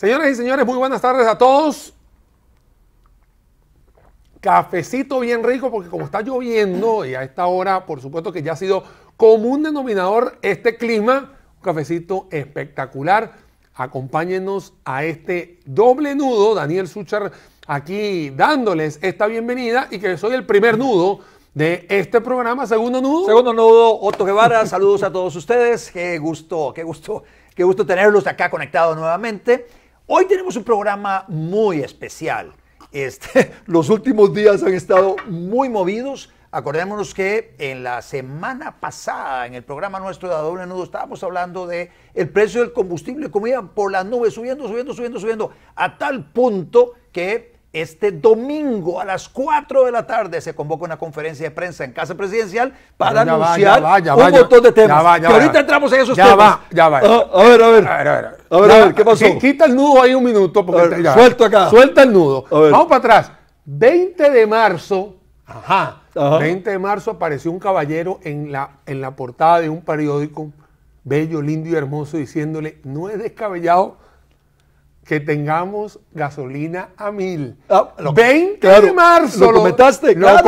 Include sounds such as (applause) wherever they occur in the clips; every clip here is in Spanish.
Señoras y señores, muy buenas tardes a todos. Cafecito bien rico porque como está lloviendo y a esta hora, por supuesto que ya ha sido común denominador este clima, un cafecito espectacular. Acompáñenos a este doble nudo, Daniel Suchar aquí dándoles esta bienvenida y que soy el primer nudo de este programa, segundo nudo. Segundo nudo, Otto Guevara, saludos a todos ustedes, qué gusto, qué gusto, qué gusto tenerlos acá conectados nuevamente. Hoy tenemos un programa muy especial. Este, (laughs) los últimos días han estado muy movidos. Acordémonos que en la semana pasada, en el programa nuestro de Doble Nudo, estábamos hablando de el precio del combustible, como iban por las nubes, subiendo, subiendo, subiendo, subiendo, a tal punto que este domingo a las 4 de la tarde se convoca una conferencia de prensa en Casa Presidencial para anunciar un de temas. que ahorita entramos en esos temas. Va, ya va. Ah, a ver, a ver. A ver, a ver. A ver, ¿qué pasó? quita el nudo ahí un minuto. Porque suelto acá. Suelta el nudo. Vamos para atrás. 20 de marzo. Ajá, 20 de marzo apareció un caballero en la, en la portada de un periódico bello, lindo y hermoso diciéndole, no es descabellado que tengamos gasolina a mil. 20 ah, de marzo. Lo, comentaste, lo, (laughs) lo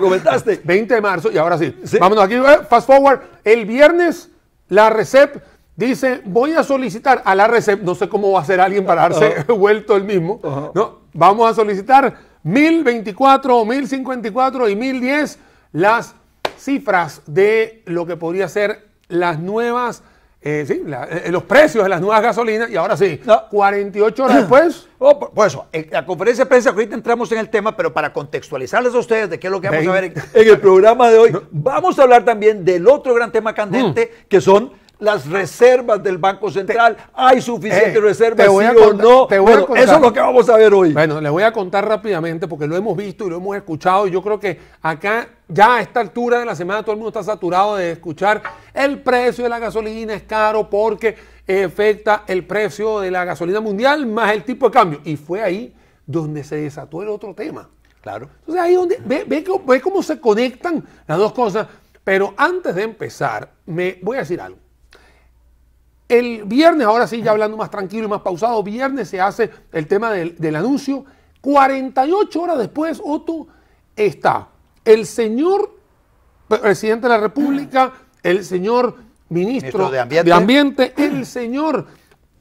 comentaste, lo 20 de marzo, y ahora sí. Vámonos aquí, eh, fast forward. El viernes, la RECEP dice, voy a solicitar a la RECEP, no sé cómo va a ser alguien para darse (laughs) vuelto el mismo, ¿no? Vamos a solicitar 1024, 1054 y 1010 las cifras de lo que podría ser las nuevas eh, sí, eh, eh, los precios de las nuevas gasolinas y ahora sí, 48 horas después. (clears throat) pues por, eso, la conferencia de prensa, ahorita entramos en el tema, pero para contextualizarles a ustedes de qué es lo que vamos a ver en, el programa de hoy, vamos a hablar también del otro gran tema candente, mm. que son las reservas del Banco Central. ¿Hay suficientes eh, reservas, sí o no? Eso es lo que vamos a ver hoy. Bueno, le voy a contar rápidamente porque lo hemos visto y lo hemos escuchado. Y yo creo que acá, ya a esta altura de la semana, todo el mundo está saturado de escuchar el precio de la gasolina es caro porque afecta el precio de la gasolina mundial más el tipo de cambio. Y fue ahí donde se desató el otro tema. Claro. Entonces ahí donde ve cómo se conectan las dos cosas. Pero antes de empezar, me voy a decir algo. El viernes, ahora sí, ya hablando más tranquilo y más pausado, viernes se hace el tema del, anuncio. 48 horas después, Otto, está el señor presidente de la República, el señor ministro, de, ambiente. el señor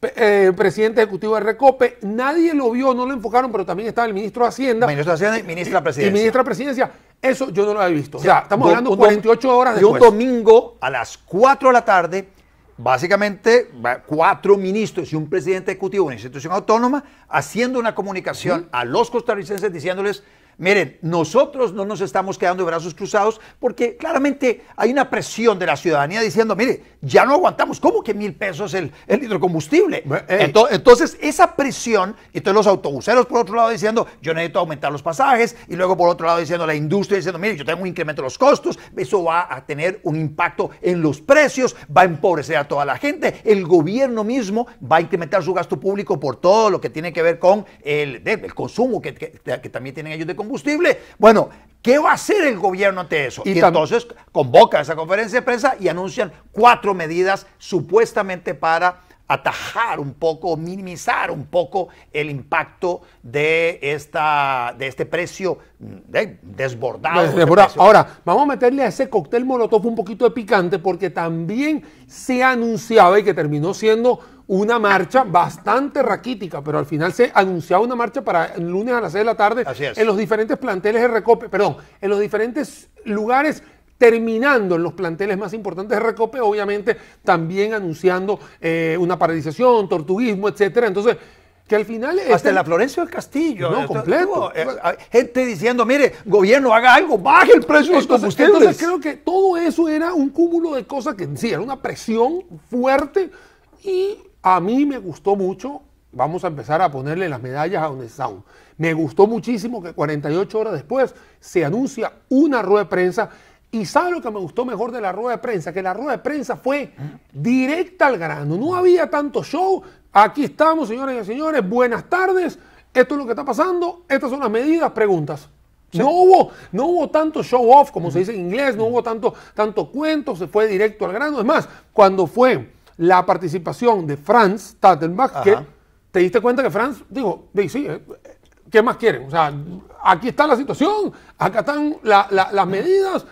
eh, presidente ejecutivo de Recope. Nadie lo vio, no lo enfocaron, pero también estaba el ministro de Hacienda. Ministro de Hacienda y ministra presidencia. presidencia. Eso yo no lo había visto. O sea, estamos hablando 48 horas de un domingo a las 4 de la tarde básicamente cuatro ministros y un presidente ejecutivo de una institución autónoma haciendo una comunicación a los costarricenses diciéndoles Miren, nosotros no nos estamos quedando de brazos cruzados porque claramente hay una presión de la ciudadanía diciendo, mire, ya no aguantamos, ¿cómo que mil pesos el, hidrocombustible? Eh, entonces, esa presión, entonces los autobuseros por otro lado diciendo, yo necesito aumentar los pasajes, y luego por otro lado diciendo la industria, diciendo, mire, yo tengo un incremento de los costos, eso va a tener un impacto en los precios, va a empobrecer a toda la gente, el gobierno mismo va a incrementar su gasto público por todo lo que tiene que ver con el, consumo que, también tienen ellos de consumo combustible. Bueno, ¿Qué va a hacer el gobierno ante eso? Y, entonces convoca esa conferencia de prensa y anuncian cuatro medidas supuestamente para atajar un poco, minimizar un poco el impacto de, esta, de este precio mm, desbordado. Ahora, vamos a meterle a ese cóctel molotov un poquito de picante porque también se anunciaba y que terminó siendo una marcha bastante raquítica, pero al final se anunciaba una marcha para el lunes a las 6 de la tarde en los diferentes planteles de Recope, perdón, en los diferentes lugares terminando en los planteles más importantes de Recope, obviamente también anunciando eh, una paralización, tortuguismo, etcétera. Entonces, que al final... Hasta este- la Florencia del Castillo. No, completo. Eh, gente diciendo, mire, gobierno, haga algo, baje el precio de los combustibles. Entonces creo que todo eso era un cúmulo de cosas que en sí, era una presión fuerte y a mí me gustó mucho, vamos a empezar a ponerle las medallas a un Me gustó muchísimo que 48 horas después se anuncia una rueda de prensa. Y ¿sabe lo que me gustó mejor de la rueda de prensa? Que la rueda de prensa fue directa al grano. No había tanto show. Aquí estamos, señoras y señores. Buenas tardes. Esto es lo que está pasando. Estas son las medidas. Preguntas. No, hubo, no hubo tanto show off, como se dice en inglés, no hubo tanto, tanto cuento, se fue directo al grano. Es más, cuando fue la participación de Franz Tatenbach, que te diste cuenta que Franz dijo, sí, eh, ¿qué más quieren? O sea, aquí está la situación, acá están las medidas,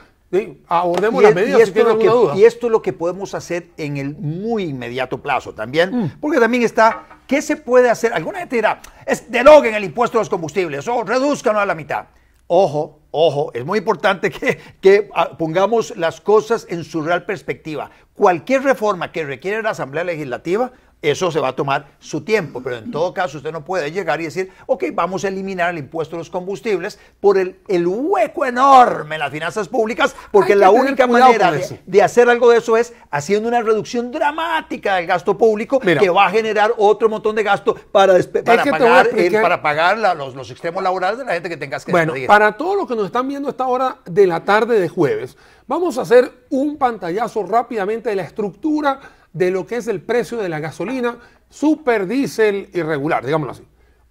abordemos las medidas y esto, si y esto es lo que podemos hacer en el muy inmediato plazo también, mm. porque también está, ¿qué se puede hacer? Alguna gente dirá, es deroguen el impuesto a los combustibles o reduzcanlo a la mitad. Ojo, Ojo, es muy importante que, ah, pongamos las cosas en su real perspectiva. Cualquier reforma que requiere la Asamblea Legislativa eso se va a tomar su tiempo, pero en todo caso usted no puede llegar y decir, ok, vamos a eliminar el impuesto a los combustibles por el, hueco enorme en las finanzas públicas, porque la única manera de, hacer algo de eso es haciendo una reducción dramática del gasto público que va a generar otro montón de gasto para, para pagar, para pagar los, los, extremos laborales de la gente que tengas que Bueno, para todos los que nos están viendo a esta hora de la tarde de jueves, vamos a hacer un pantallazo rápidamente de la estructura de lo que es el precio de la gasolina super diésel irregular, digámoslo así.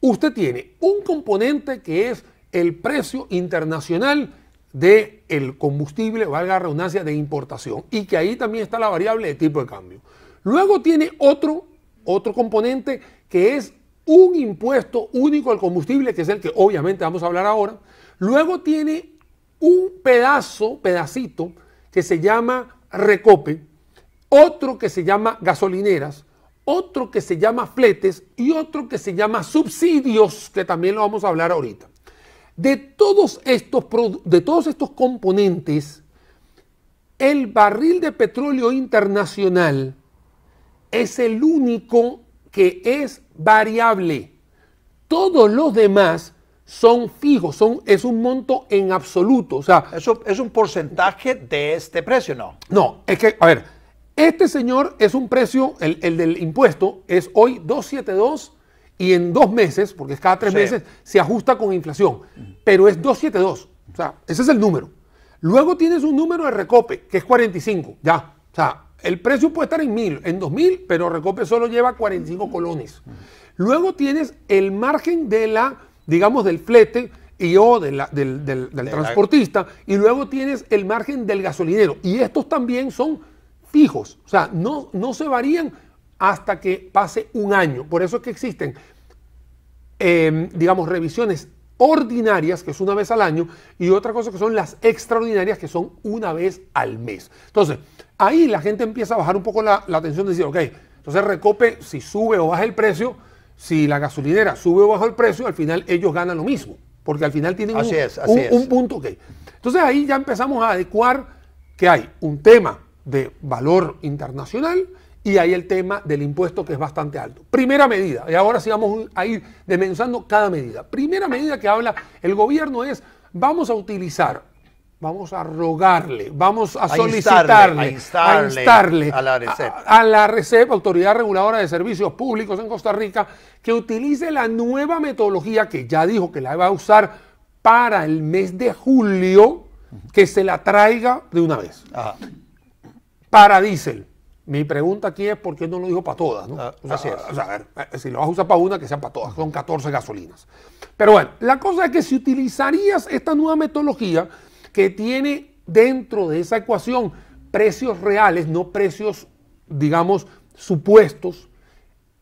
Usted tiene un componente que es el precio internacional del el combustible, valga la redundancia, de importación, y que ahí también está la variable de tipo de cambio. Luego tiene otro, otro componente que es un impuesto único al combustible, que es el que obviamente vamos a hablar ahora. Luego tiene un pedazo, pedacito, que se llama recope, otro que se llama gasolineras, otro que se llama fletes y otro que se llama subsidios, que también lo vamos a hablar ahorita. De todos estos, de todos estos componentes, el barril de petróleo internacional es el único que es variable. Todos los demás son fijos, son, es un monto en absoluto. O sea, Eso es un porcentaje de este precio, ¿no? No, es que, a ver, este señor es un precio, el, del impuesto es hoy 272 y en dos meses, porque es cada tres meses, se ajusta con inflación, pero es 272. O sea, ese es el número. Luego tienes un número de recope, que es 45, ya. O sea, el precio puede estar en 1000, en 2000, pero recope solo lleva 45 colones. Luego tienes el margen de la, digamos, del flete y o del transportista, y luego tienes el margen del gasolinero. Y estos también son o sea, no, no se varían hasta que pase un año. Por eso es que existen, em, digamos, revisiones ordinarias, que es una vez al año, y otra cosa que son las extraordinarias, que son una vez al mes. Entonces, ahí la gente empieza a bajar un poco la, la atención de decir, ok, entonces Recope, si sube o baja el precio, si la gasolinera sube o baja el precio, al final ellos ganan lo mismo, porque al final tienen un, un, punto, Entonces ahí ya empezamos a adecuar que hay un tema de valor internacional y hay el tema del impuesto que es bastante alto. Primera medida, y ahora sí vamos a ir demensando cada medida. Primera medida que habla el gobierno es, vamos a utilizar, vamos a rogarle, vamos a, solicitarle, a, instarle, a, la RECEP. a la RECEP, Autoridad Reguladora de Servicios Públicos en Costa Rica, que utilice la nueva metodología que ya dijo que la va a usar para el mes de julio, que se la traiga de una vez. Ajá para diésel. Mi pregunta aquí es por qué no lo dijo para todas, ¿no? Ah, o sea, ah, ah. Eh, si lo vas a usar para una, que sea para todas. Son 14 gasolinas. Pero bueno, la cosa es que si utilizarías esta nueva metodología que tiene dentro de esa ecuación precios reales, no precios, digamos, supuestos,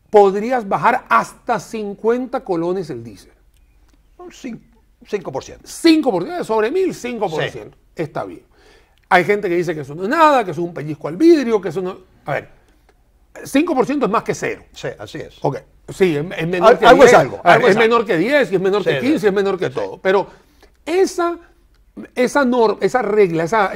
podrías bajar hasta 50 colones el diésel. 5%. 5%, sobre 1000, 5%. Está bien. Hay gente que dice que eso no es nada, que eso es un pellizco al vidrio, que eso no. A ver, 5% es más que cero. Sí, así es. Ok, sí, es, menor que algo 10. Es, menor que 10, y es menor que 15, es menor que todo. Pero esa, esa, norma, esa regla, esa,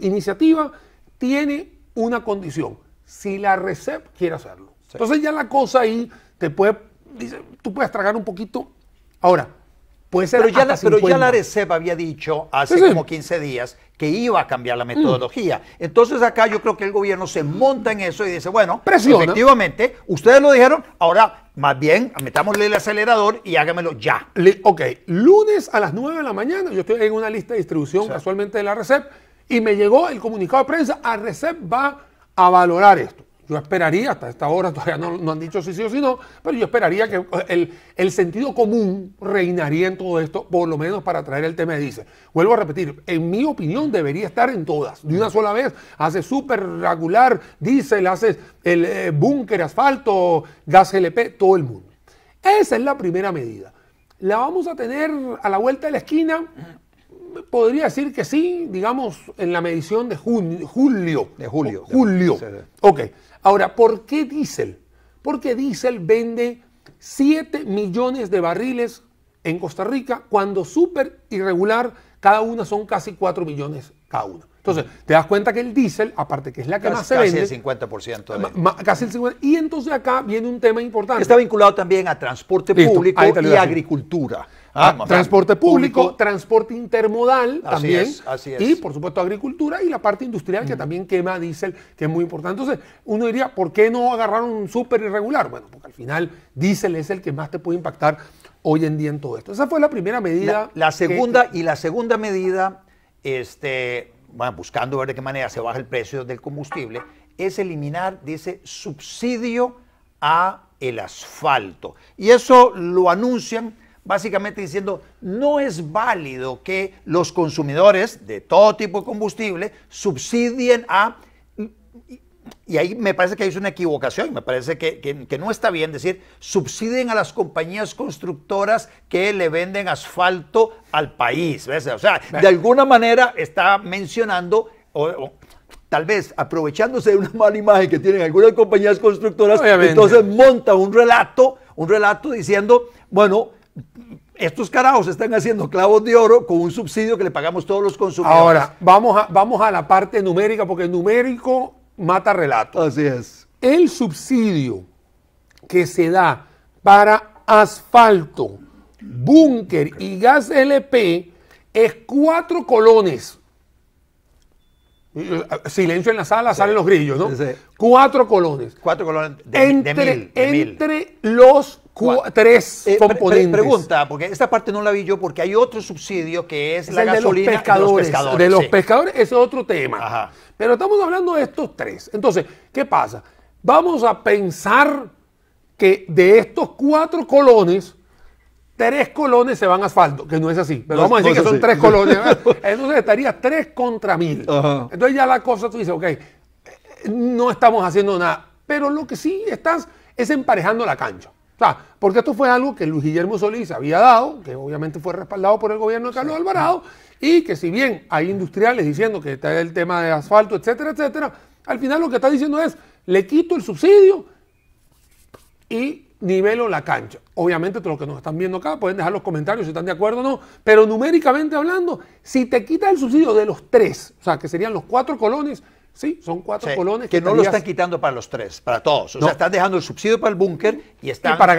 iniciativa tiene una condición. Si la RECEP quiere hacerlo. Entonces ya la cosa ahí te puede, dice, tú puedes tragar un poquito. Ahora, pues pero, ya la, pero había dicho hace como 15 días que iba a cambiar la metodología. Entonces acá yo creo que el gobierno se monta en eso y dice, bueno, efectivamente, ustedes lo dijeron, ahora más bien metámosle el acelerador y hágamelo ya. ok, lunes a las 9 de la mañana, yo estoy en una lista de distribución casualmente de la RECEP y me llegó el comunicado de prensa, RECEP va a valorar esto yo esperaría, hasta esta hora todavía no, han dicho si sí, o si no, pero yo esperaría que el, sentido común reinaría en todo esto, por lo menos para traer el tema de dice. Vuelvo a repetir, en mi opinión debería estar en todas, de una sola vez. Hace súper regular, diésel, hace el eh, búnker, asfalto, gas LP, todo el mundo. Esa es la primera medida. ¿La vamos a tener a la vuelta de la esquina? podría decir que sí, digamos, en la medición de julio. De julio. Julio. Ok. Ahora, ¿por qué diésel? Porque diésel vende 7 millones de barriles en Costa Rica, cuando súper irregular, cada una son casi 4 millones cada una. Entonces, te das cuenta que el diésel, aparte que es la que más se casi El 50% de... más. casi el Y entonces acá viene un tema importante. Está vinculado también a transporte público y agricultura. Ah, transporte público, transporte intermodal también. Y por supuesto agricultura y la parte industrial que mm. también quema diésel, que es muy importante. Entonces, uno diría, ¿por qué no agarraron un súper irregular? Bueno, porque al final diésel es el que más te puede impactar hoy en día en todo esto. Esa fue la primera medida. La, segunda, y la segunda medida, este, bueno, buscando ver de qué manera se baja el precio del combustible, es eliminar, dice, subsidio a el asfalto. Y eso lo anuncian básicamente diciendo, no es válido que los consumidores de todo tipo de combustible subsidien a... Y ahí me parece que hay una equivocación, me parece que, no está bien decir, subsidien a las compañías constructoras que le venden asfalto al país. O sea, de alguna manera está mencionando... O, tal vez aprovechándose de una mala imagen que tienen algunas compañías constructoras, entonces monta un relato, un relato diciendo, bueno, estos carajos están haciendo clavos de oro con un subsidio que le pagamos todos los consumidores. Ahora, vamos a, vamos a la parte numérica, porque el numérico mata relatos. Así es. El subsidio que se da para asfalto, búnker y gas LP es cuatro colones. Silencio en la sala, salen los grillos, ¿no? Cuatro colones. Cuatro colones de, entre, entre los Tres eh, componentes. pregunta, porque esta parte no la vi yo, porque hay otro subsidio que es, la gasolina de los pescadores. De los pescadores, es otro tema. Pero estamos hablando de estos tres. Entonces, ¿qué pasa? Vamos a pensar que de estos cuatro colones, tres colones se van a asfalto, que no es así, pero vamos a decir que son tres colones. (laughs) Entonces estaría tres contra mil. Entonces ya la cosa tú dices, ok, eh, no estamos haciendo nada, pero lo que sí estás es emparejando la cancha porque esto fue algo que Luis Guillermo Solís había dado, que obviamente fue respaldado por el gobierno de Carlos Alvarado, y que si bien hay industriales diciendo que está el tema de asfalto, etcétera, etcétera, al final lo que está diciendo es, le quito el subsidio y nivelo la cancha. Obviamente, todos los que nos están viendo acá pueden dejar los comentarios si están de acuerdo o no, pero numéricamente hablando, si te quitas el subsidio de los tres, o sea, que serían los cuatro colones, Sí, son cuatro colones. Que, no lo están quitando para los tres, para todos. O sea, están dejando el subsidio para el búnker y están eh, para,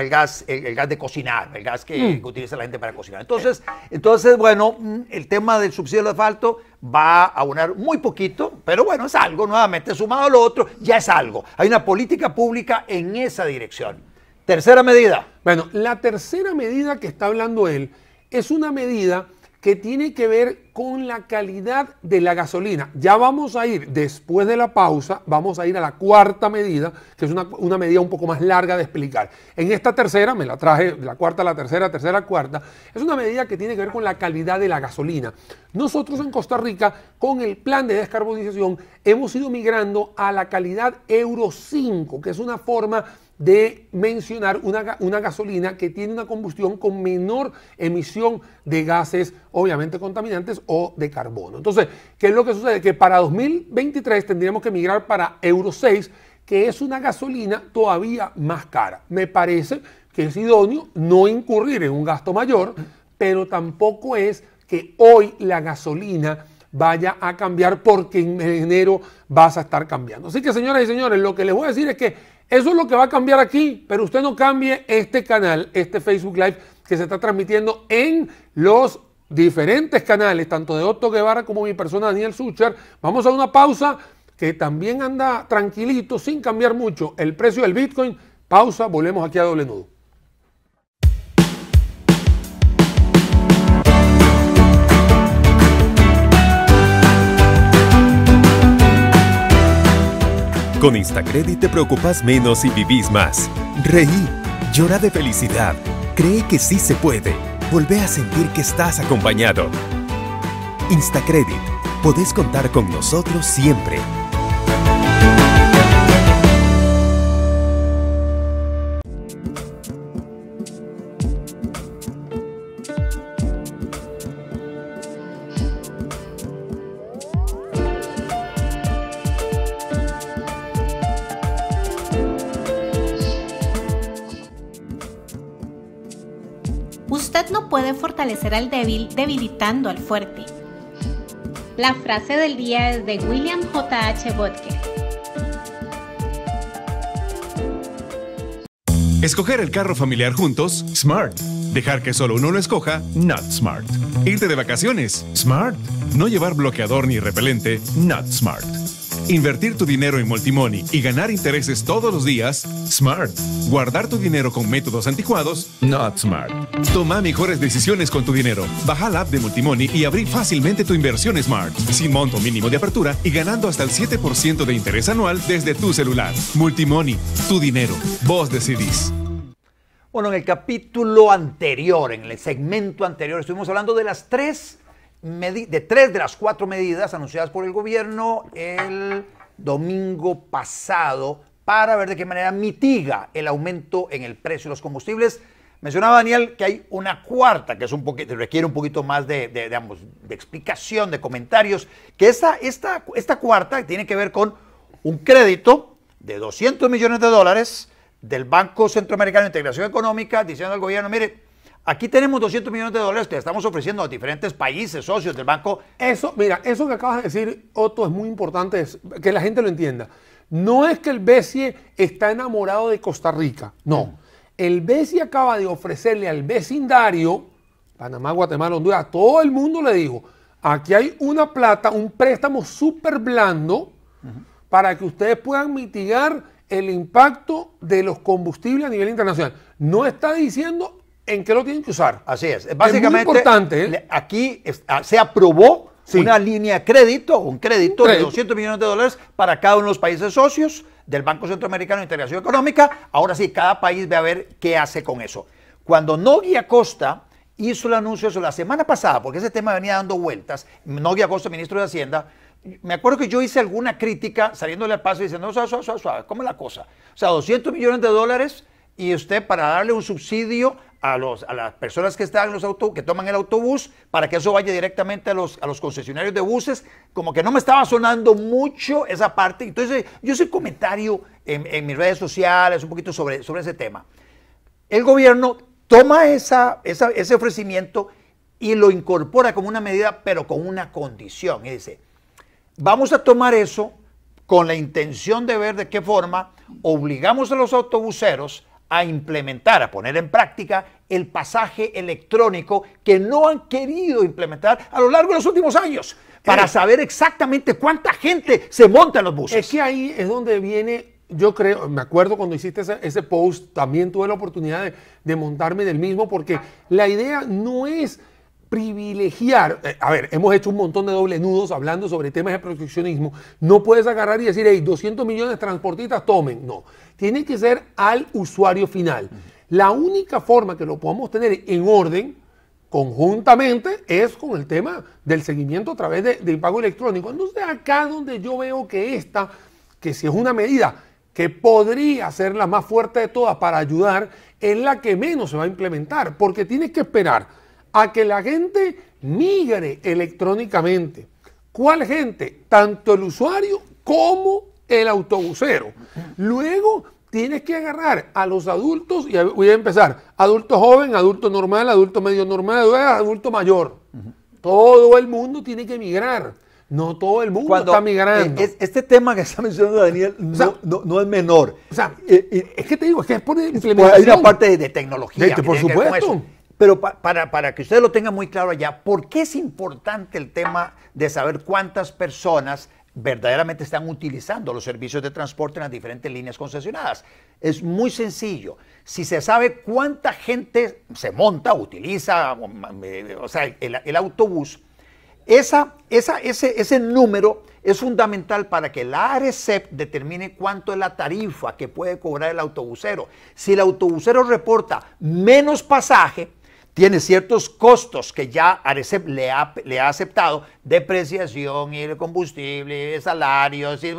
el gas, el, gas de cocinar, el gas mm. que, utiliza la gente para cocinar. Entonces, entonces, bueno, mm, el tema del subsidio de asfalto va a abonar muy poquito, pero bueno, es algo, nuevamente, sumado a lo otro, ya es algo. Hay una política pública en esa dirección. Tercera medida. Bueno, la tercera medida que está hablando él es una medida que tiene que ver con la calidad de la gasolina. Ya vamos a ir, después de la pausa, vamos a ir a la cuarta medida, que es una, medida un poco más larga de explicar. En esta tercera, me la traje, la cuarta, la tercera, tercera, cuarta, es una medida que tiene que ver con la calidad de la gasolina. Nosotros en Costa Rica, con el plan de descarbonización, hemos ido migrando a la calidad Euro 5, que es una forma de mencionar una, gasolina que tiene una combustión con menor emisión de gases, obviamente contaminantes o de carbono. Entonces, ¿qué es lo que sucede? Que para 2023 tendríamos que migrar para Euro 6, que es una gasolina todavía más cara. Me parece que es idóneo no incurrir en un gasto mayor, pero tampoco es que hoy la gasolina vaya a cambiar porque en enero vas a estar cambiando. Así que señoras y señores, lo que les voy a decir es que eso es lo que va a cambiar aquí, pero usted no cambie este canal, este Facebook Live que se está transmitiendo en los diferentes canales, tanto de Otto Guevara como mi persona Daniel Sucher. Vamos a una pausa que también anda tranquilito, sin cambiar mucho el precio del Bitcoin. Pausa, volvemos aquí a doble nudo. Con Instacredit te preocupas menos y vivís más. Reí, llora de felicidad, cree que sí se puede, Vuelve a sentir que estás acompañado. Instacredit, podés contar con nosotros siempre. fortalecer al débil debilitando al fuerte. La frase del día es de William J.H. H. Escoger el carro familiar juntos, smart. Dejar que solo uno lo escoja, not smart. Irte de vacaciones, smart. No llevar bloqueador ni repelente, not smart. Invertir tu dinero en Multimoney y ganar intereses todos los días. Smart. Guardar tu dinero con métodos anticuados. Not smart. Toma mejores decisiones con tu dinero. Baja la app de Multimoney y abrí fácilmente tu inversión Smart. Sin monto mínimo de apertura y ganando hasta el 7% de interés anual desde tu celular. Multimoney. Tu dinero. Vos decidís. Bueno, en el capítulo anterior, en el segmento anterior, estuvimos hablando de las tres de tres de las cuatro medidas anunciadas por el gobierno el domingo pasado para ver de qué manera mitiga el aumento en el precio de los combustibles. Mencionaba Daniel que hay una cuarta que es un requiere un poquito más de, explicación, de comentarios, que esta, esta cuarta tiene que ver con un crédito de 200 millones de dólares del Banco Centroamericano de Integración Económica diciendo al gobierno, mire, Aquí tenemos 200 millones de dólares que estamos ofreciendo a diferentes países, socios del banco. Eso, mira, eso que acabas de decir, Otto, es muy importante que la gente lo entienda. No es que el BCE está enamorado de Costa Rica, no. El BCE acaba de ofrecerle al vecindario, Panamá, Guatemala, Honduras, a todo el mundo le dijo, aquí hay una plata, un préstamo súper blando para que ustedes puedan mitigar el impacto de los combustibles a nivel internacional. No está diciendo en qué lo tienen que usar. Así es. Básicamente, ¿eh? es importante. Aquí se aprobó una línea de crédito, un crédito, de 200 millones de dólares para cada uno de los países socios del Banco Centroamericano de Integración Económica. Ahora sí, cada país ve a ver qué hace con eso. Cuando Nogui Acosta hizo el anuncio eso la semana pasada, porque ese tema venía dando vueltas, Nogui Acosta, ministro de Hacienda, me acuerdo que yo hice alguna crítica saliéndole al paso y diciendo, no, suave, suave, suave, ¿cómo es la cosa? O sea, 200 millones de dólares y usted para darle un subsidio a, los, a las personas que, están los auto, que toman el autobús para que eso vaya directamente a los, a los concesionarios de buses, como que no me estaba sonando mucho esa parte. Entonces yo hice comentario en, en, mis redes sociales un poquito sobre, sobre ese tema. El gobierno toma esa, ese ofrecimiento y lo incorpora como una medida, pero con una condición. Y dice, vamos a tomar eso con la intención de ver de qué forma obligamos a los autobuseros a implementar, a poner en práctica el pasaje electrónico que no han querido implementar a lo largo de los últimos años para eh. saber exactamente cuánta gente se monta en los buses. Es que ahí es donde viene, yo creo, me acuerdo cuando hiciste ese, post, también tuve la oportunidad de, de montarme del mismo porque la idea no es privilegiar, eh, a ver, hemos hecho un montón de doble nudos hablando sobre temas de proteccionismo, no puedes agarrar y decir, hey, 200 millones de transportistas tomen, no, tiene que ser al usuario final. La única forma que lo podamos tener en orden, conjuntamente es con el tema del seguimiento a través del pago electrónico. Entonces acá donde yo veo que esta, que si es una medida que podría ser la más fuerte de todas para ayudar, es la que menos se va a implementar, porque tienes que esperar a que la gente migre electrónicamente. ¿Cuál gente? Tanto el usuario como el autobusero. Luego tienes que agarrar a los adultos, y voy a empezar, adulto joven, adulto normal, adulto medio normal, adulto eh, mayor. Todo el mundo tiene que migrar. No todo el mundo está migrando. E-, este tema que está mencionando Daniel no, es menor. O sea, eh, es que te digo, es que es por implementación. Hay una parte de, tecnología. por supuesto. Pero para, que usted lo tenga muy claro allá, ¿por qué es importante el tema de saber cuántas personas verdaderamente están utilizando los servicios de transporte en las diferentes líneas concesionadas. Es muy sencillo. Si se sabe cuánta gente se monta, utiliza, eh, el, autobús, esa, esa, ese, ese número es fundamental para que la ARECEP determine cuánto es la tarifa que puede cobrar el autobusero. Si el autobusero reporta menos pasaje, tiene ciertos costos que ya Arecep le ha, aceptado, depreciación y el combustible, y salarios y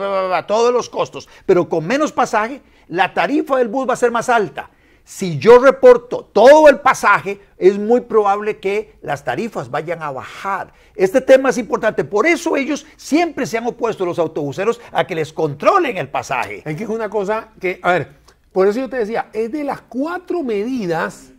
todos los costos, pero con menos pasaje, la tarifa del bus va a ser más alta. Si yo reporto todo el pasaje, es muy probable que las tarifas vayan a bajar. Este tema es importante. Por eso ellos siempre se han opuesto, los autobuseros, a que les controlen el pasaje. Es que es una cosa que, a ver, por eso yo te decía, es de las cuatro medidas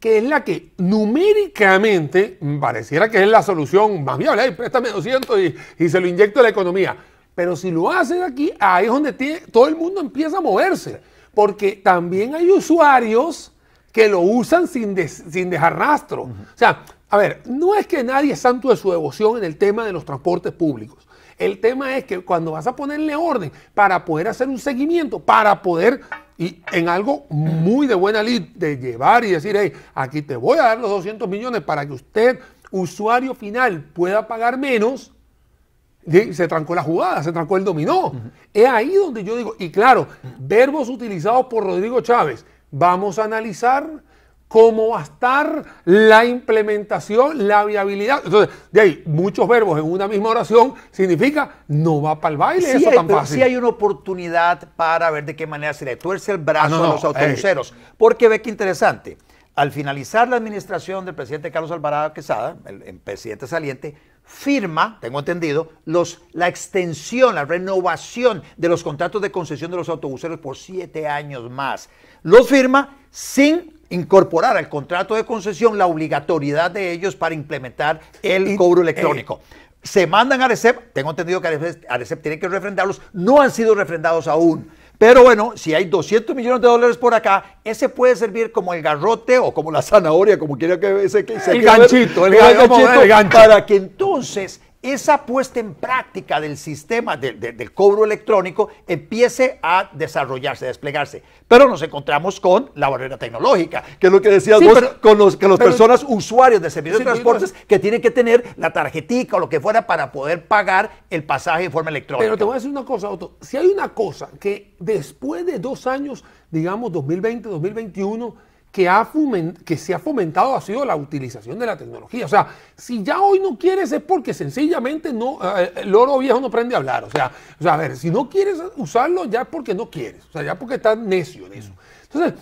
que es la que numéricamente pareciera que es la solución más viable. Ay, préstame 200 y, se lo inyecto a la economía. Pero si lo hacen aquí, ahí es donde todo el mundo empieza a moverse. Porque también hay usuarios que lo usan sin, dejar rastro. O sea, a ver, no es que nadie es santo de su devoción en el tema de los transportes públicos. El tema es que cuando vas a ponerle orden para poder hacer un seguimiento, para poder y en algo muy de buena lid de llevar y decir, aquí te voy a dar los 200 millones para que usted, usuario final, pueda pagar menos, se trancó la jugada, se trancó el dominó. Es ahí donde yo digo, y claro, verbos utilizados por Rodrigo Chávez, vamos a analizar cómo va a estar la implementación, la viabilidad. Entonces, de ahí, muchos verbos en una misma oración significa no va para el baile, eso tan fácil. Sí hay una oportunidad para ver de qué manera se le tuerce el brazo ah, a los eh. autobuseros. Porque ve que interesante, al finalizar la administración del presidente Carlos Alvarado Quesada, el, presidente saliente, firma, tengo entendido, los, la extensión, la renovación de los contratos de concesión de los autobuseros por siete años más. Los firma sin incorporar al contrato de concesión la obligatoriedad de ellos para implementar el cobro eh, electrónico. Se mandan a Arecep, tengo entendido que Arecep, tiene que refrendarlos, no han sido refrendados aún. Pero bueno, si hay 200 millones de dólares por acá, ese puede servir como el garrote o como la zanahoria, como quiera que se, se ganchito, el ganchito, Para que entonces esa puesta en práctica del sistema del cobro electrónico empiece a desarrollarse, a desplegarse. Pero nos encontramos con la barrera tecnológica, que es lo que decías vos, con las los personas usuarios de servicios de transportes que tienen que tener la tarjetita o lo que fuera para poder pagar el pasaje de forma electrónica. Pero te voy a decir una cosa, Otto. Si hay una cosa que después de dos años, digamos 2020, 2021, que, ha que se ha fomentado ha sido la utilización de la tecnología. O sea, si ya hoy no quieres es porque sencillamente no, eh, eh, el oro viejo no aprende a hablar. O sea, o sea, a ver, si no quieres usarlo ya es porque no quieres. O sea, ya porque estás necio en eso. Entonces,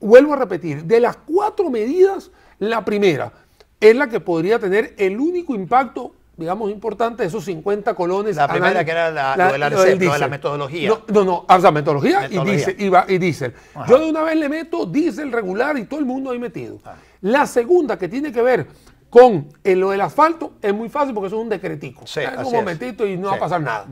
vuelvo a repetir, de las cuatro medidas, la primera es la que podría tener el único impacto digamos, importante, esos 50 colones. La primera que era la, lo de la metodología. No, no, no o sea, metodología, y diésel. Yo de una vez le meto diésel regular y todo el mundo ahí metido. Ah. La segunda que tiene que ver con eh, lo del asfalto es muy fácil porque eso es un decretico. Sí, es un momentito y no va a pasar nada.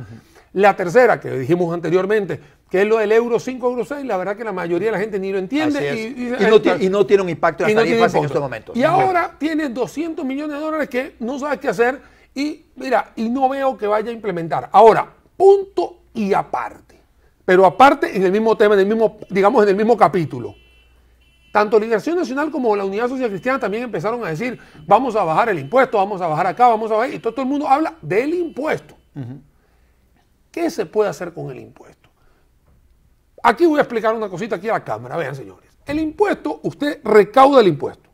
La tercera, que dijimos anteriormente, que es lo del euro 5, euro 6, la verdad que la mayoría de la gente ni lo entiende. Y, no tiene un impacto en las tarifas en estos momentos. Y ahora tiene 200 millones de dólares que no sabes qué hacer y mira, y no veo que vaya a implementar. Ahora, punto y aparte. Pero aparte en el mismo tema, en mismo, digamos en el mismo capítulo. Tanto la Liberación Nacional como la Unidad Social Cristiana también empezaron a decir, vamos a bajar el impuesto, vamos a bajar acá, vamos a bajar. Y todo, el mundo habla del impuesto. ¿Qué se puede hacer con el impuesto? Aquí voy a explicar una cosita aquí a la cámara. Vean, señores. El impuesto, usted recauda el impuesto.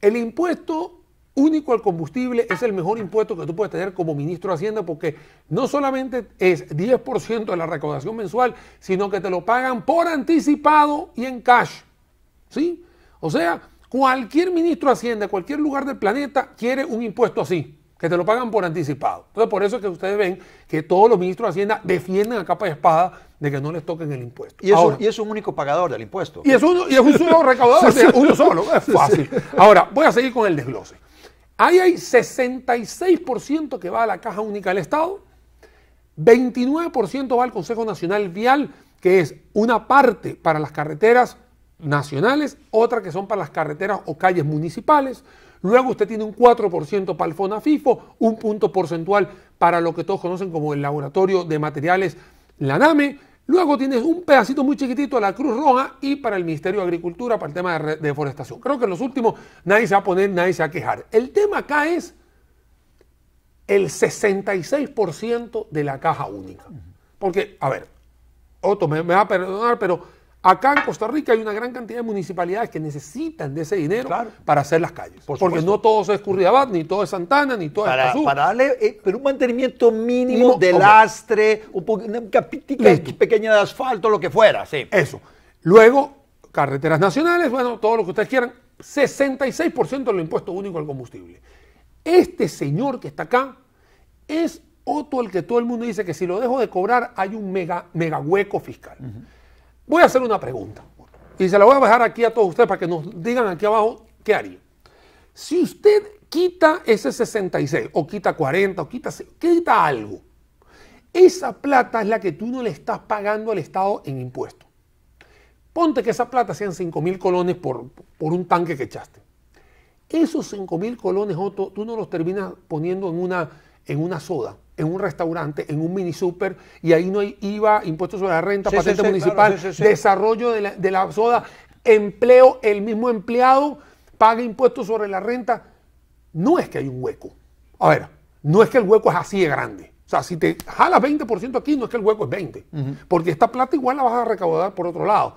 El impuesto único al combustible es el mejor impuesto que tú puedes tener como ministro de Hacienda porque no solamente es 10% de la recaudación mensual, sino que te lo pagan por anticipado y en cash. ¿Sí? O sea, cualquier ministro de Hacienda, cualquier lugar del planeta quiere un impuesto así, que te lo pagan por anticipado. Entonces, por eso es que ustedes ven que todos los ministros de Hacienda defienden a capa de espada de que no les toquen el impuesto. Y, es un único pagador del impuesto. Y es, y es un solo recaudador, (laughs) uno solo, es fácil. Ahora, voy a seguir con el desglose. Ahí hay 66% que va a la Caja Única del Estado, 29% va al Consejo Nacional Vial, que es una parte para las carreteras nacionales, otra que son para las carreteras o calles municipales. Luego usted tiene un 4% para el FONAFIFO, un punto porcentual para lo que todos conocen como el Laboratorio de Materiales, la NAME Luego tienes un pedacito muy chiquitito a la Cruz Roja y para el Ministerio de Agricultura, para el tema de deforestación. Creo que en los últimos nadie se va a poner, nadie se va a quejar. El tema acá es el 66% de la caja única. Porque, a ver, Otto me va a perdonar, pero Acá en Costa Rica hay una gran cantidad de municipalidades que necesitan de ese dinero para hacer las calles. porque no todo es Curriabat, ni todo es Santana, ni todo es para, para darle eh, pero un mantenimiento mínimo, de lastre, un una capitica pequeña de asfalto, lo que fuera. Sí. Eso. Luego, carreteras nacionales, bueno, todo lo que ustedes quieran. 66% del impuesto único al combustible. Este señor que está acá es otro el que todo el mundo dice que si lo dejo de cobrar hay un mega, mega hueco fiscal. Voy a hacer una pregunta y se la voy a dejar aquí a todos ustedes para que nos digan aquí abajo qué haría. Si usted quita ese 66 o quita 40 o quita, quita algo, esa plata es la que tú no le estás pagando al Estado en impuestos. Ponte que esa plata sean 5.000 mil colones por, un tanque que echaste. Esos 5.000 mil colones, tú no los terminas poniendo en una, en una soda en un restaurante, en un mini super, y ahí no hay IVA, impuestos sobre la renta, patente municipal, desarrollo de la, soda, empleo, el mismo empleado paga impuestos sobre la renta. No es que hay un hueco. A ver, no es que el hueco es así de grande. O sea, si te jalas 20% aquí, no es que el hueco es 20, porque esta plata igual la vas a recaudar por otro lado.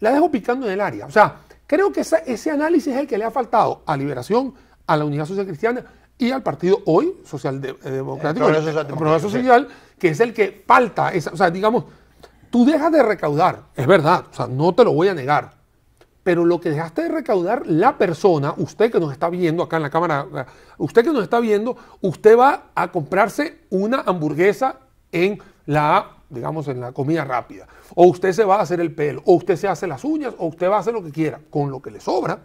La dejo picando en el área. O sea, creo que ese análisis es el que le ha faltado a Liberación, a la Unidad Social Cristiana, y al partido hoy, socialdemocrático, eh, que es el que falta, o sea, digamos, tú dejas de recaudar, es verdad, o sea, no te lo voy a negar, pero lo que dejaste de recaudar la persona, usted que nos está viendo acá en la cámara, usted que nos está viendo, usted va a comprarse una hamburguesa en la, digamos, en la comida rápida, o usted se va a hacer el pelo, o usted se hace las uñas, o usted va a hacer lo que quiera, con lo que le sobra,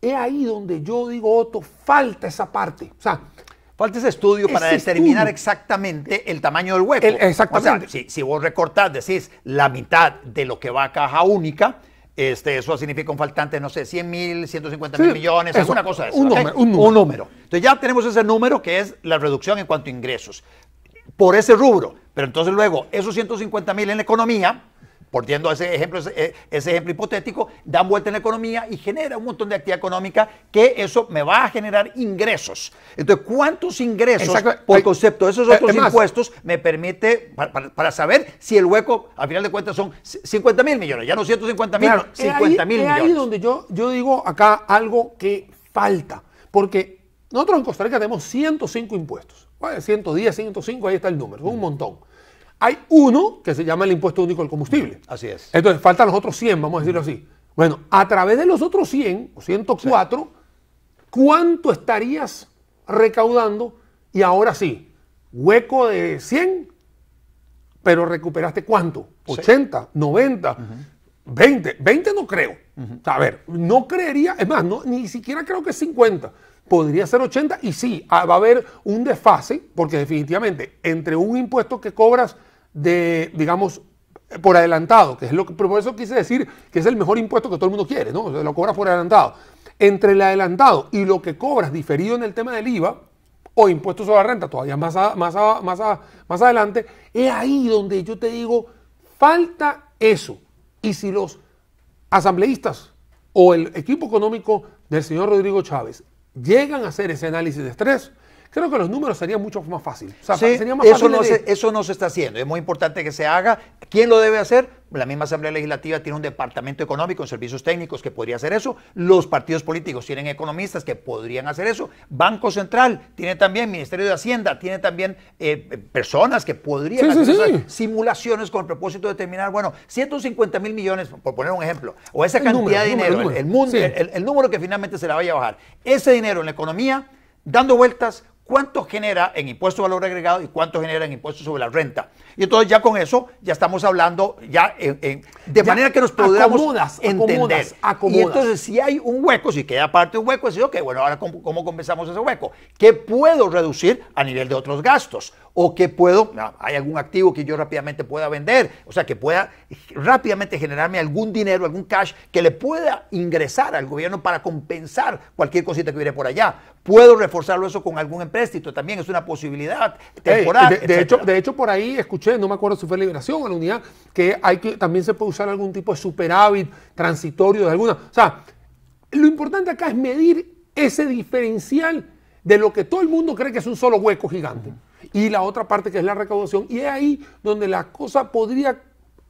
es ahí donde yo digo, Otto, falta esa parte. O sea, falta ese estudio para determinar exactamente el tamaño del hueco. exactamente. si, vos recortás, decís la mitad de lo que va a caja única, este, eso significa un faltante, no sé, 100 mil, 150 mil millones, Es una cosa de Un, número, un número. Entonces ya tenemos ese número que es la reducción en cuanto a ingresos por ese rubro. Pero entonces luego, esos 150 mil en la economía, Portiendo ese ejemplo, eh, ese, ejemplo hipotético, dan vuelta en la economía y genera un montón de actividad económica que eso me va a generar ingresos. Entonces, ¿cuántos ingresos por concepto de esos eh, otros impuestos me permite para, saber si el hueco, al final de cuentas, son 50 mil millones, ya no 150 mil, 50 mil millones? ahí donde yo, yo digo acá algo que falta, porque nosotros en Costa Rica tenemos 105 impuestos. 110, 105, ahí está el número, es un montón. Hay uno que se llama el impuesto único al combustible. Así es. Entonces, faltan los otros 100, vamos a decirlo así. Bueno, a través de los otros 100 o 104, ¿cuánto estarías recaudando? Y ahora sí, hueco de 100, pero recuperaste cuánto? 80, 90, 20. 20 no creo. A ver, no creería, es más, no, ni siquiera creo que es 50 podría ser 80 y sí, ah, va a haber un desfase, porque definitivamente entre un impuesto que cobras de, digamos, por adelantado, que es lo que, por eso quise decir que es el mejor impuesto que todo el mundo quiere, ¿no? O sea, lo cobras por adelantado. Entre el adelantado y lo que cobras diferido en el tema del IVA o impuestos sobre la renta, todavía más, más, más, más adelante, es ahí donde yo te digo, falta eso. Y si los asambleístas o el equipo económico del señor Rodrigo Chávez llegan a hacer ese análisis de estrés, Creo que los números serían mucho más fácil. eso, no se, eso no se está haciendo. Es muy importante que se haga. ¿Quién lo debe hacer? La misma Asamblea Legislativa tiene un departamento económico en servicios técnicos que podría hacer eso. Los partidos políticos tienen economistas que podrían hacer eso. Banco Central tiene también, Ministerio de Hacienda tiene también eh, personas que podrían hacer simulaciones con el propósito de determinar, bueno, 150 mil millones, por poner un ejemplo, o esa cantidad de dinero, el, el número que finalmente se la vaya a bajar. Ese dinero en la economía, dando vueltas, cuánto genera en impuesto valor agregado y cuánto genera en impuesto sobre la renta. Y entonces ya con eso ya estamos hablando ya en, de manera que nos podamos entender. Acomodas, Y entonces si hay un hueco, si queda parte un hueco, decir, ok, bueno, ahora ¿cómo, compensamos ese hueco? ¿Qué puedo reducir a nivel de otros gastos? ¿O qué puedo, hay algún activo que yo rápidamente pueda vender? O sea, que pueda rápidamente generarme algún dinero, algún cash que le pueda ingresar al gobierno para compensar cualquier cosita que viene por allá puedo reforzarlo eso con algún empréstito, también es una posibilidad temporal. de, hecho, de hecho, por ahí escuché, no me acuerdo si fue Liberación o la unidad, que, hay que también se puede usar algún tipo de superávit transitorio de alguna. O sea, lo importante acá es medir ese diferencial de lo que todo el mundo cree que es un solo hueco gigante. Y la otra parte que es la recaudación. Y es ahí donde la cosa podría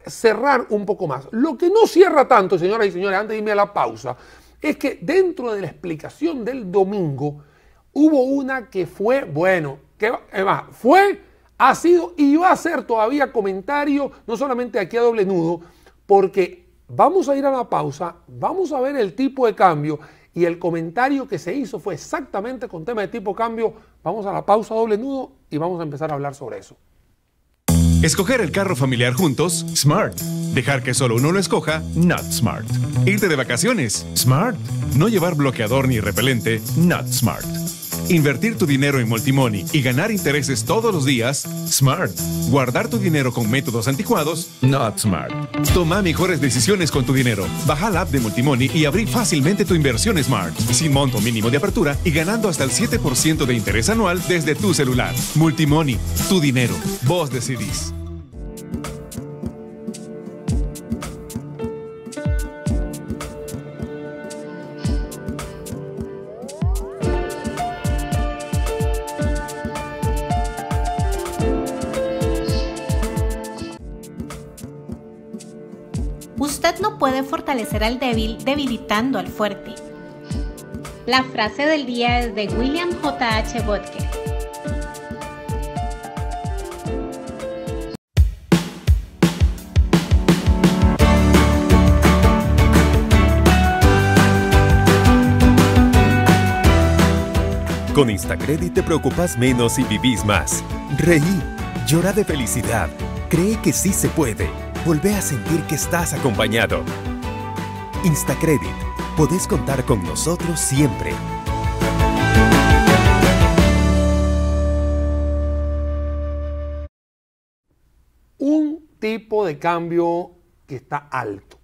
cerrar un poco más. Lo que no cierra tanto, señoras y señores, antes de irme a la pausa, es que dentro de la explicación del domingo, Hubo una que fue, bueno, que va, fue, ha sido y va a ser todavía comentario, no solamente aquí a doble nudo, porque vamos a ir a la pausa, vamos a ver el tipo de cambio y el comentario que se hizo fue exactamente con tema de tipo cambio. Vamos a la pausa doble nudo y vamos a empezar a hablar sobre eso. Escoger el carro familiar juntos, smart. Dejar que solo uno lo escoja, not smart. Irte de vacaciones, smart. No llevar bloqueador ni repelente, not smart. Invertir tu dinero en Multimoney y ganar intereses todos los días. Smart. Guardar tu dinero con métodos anticuados. Not smart. Toma mejores decisiones con tu dinero. Baja la app de Multimoney y abrí fácilmente tu inversión Smart. Sin monto mínimo de apertura y ganando hasta el 7% de interés anual desde tu celular. Multimoney. Tu dinero. Vos decidís. Fortalecerá fortalecer al débil debilitando al fuerte. La frase del día es de William J. H. Butker. Con Instacredit te preocupas menos y vivís más. Reí, llora de felicidad, cree que sí se puede volvé a sentir que estás acompañado. Instacredit, podés contar con nosotros siempre. Un tipo de cambio que está alto.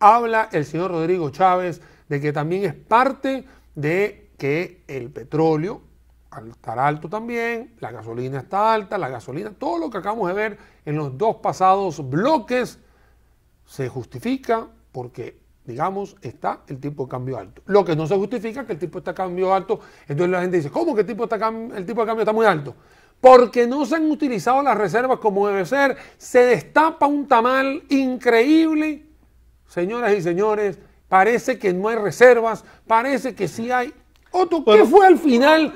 Habla el señor Rodrigo Chávez de que también es parte de que el petróleo estar alto también, la gasolina está alta, la gasolina, todo lo que acabamos de ver en los dos pasados bloques se justifica porque, digamos, está el tipo de cambio alto. Lo que no se justifica es que el tipo está cambio alto, entonces la gente dice, ¿cómo que el tipo, está, el tipo de cambio está muy alto? Porque no se han utilizado las reservas como debe ser, se destapa un tamal increíble, señoras y señores, parece que no hay reservas, parece que sí hay. otro ¿qué fue al final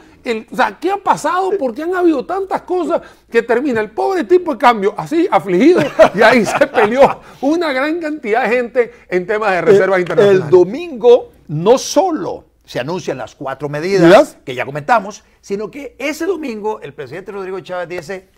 o sea, ¿qué ha pasado? ¿Por qué han habido tantas cosas que termina el pobre tipo de cambio así, afligido? Y ahí se peleó una gran cantidad de gente en temas de eh, reservas internacionales. El domingo no solo se anuncian las cuatro medidas que ya comentamos, sino que ese domingo el presidente Rodrigo Chávez dice,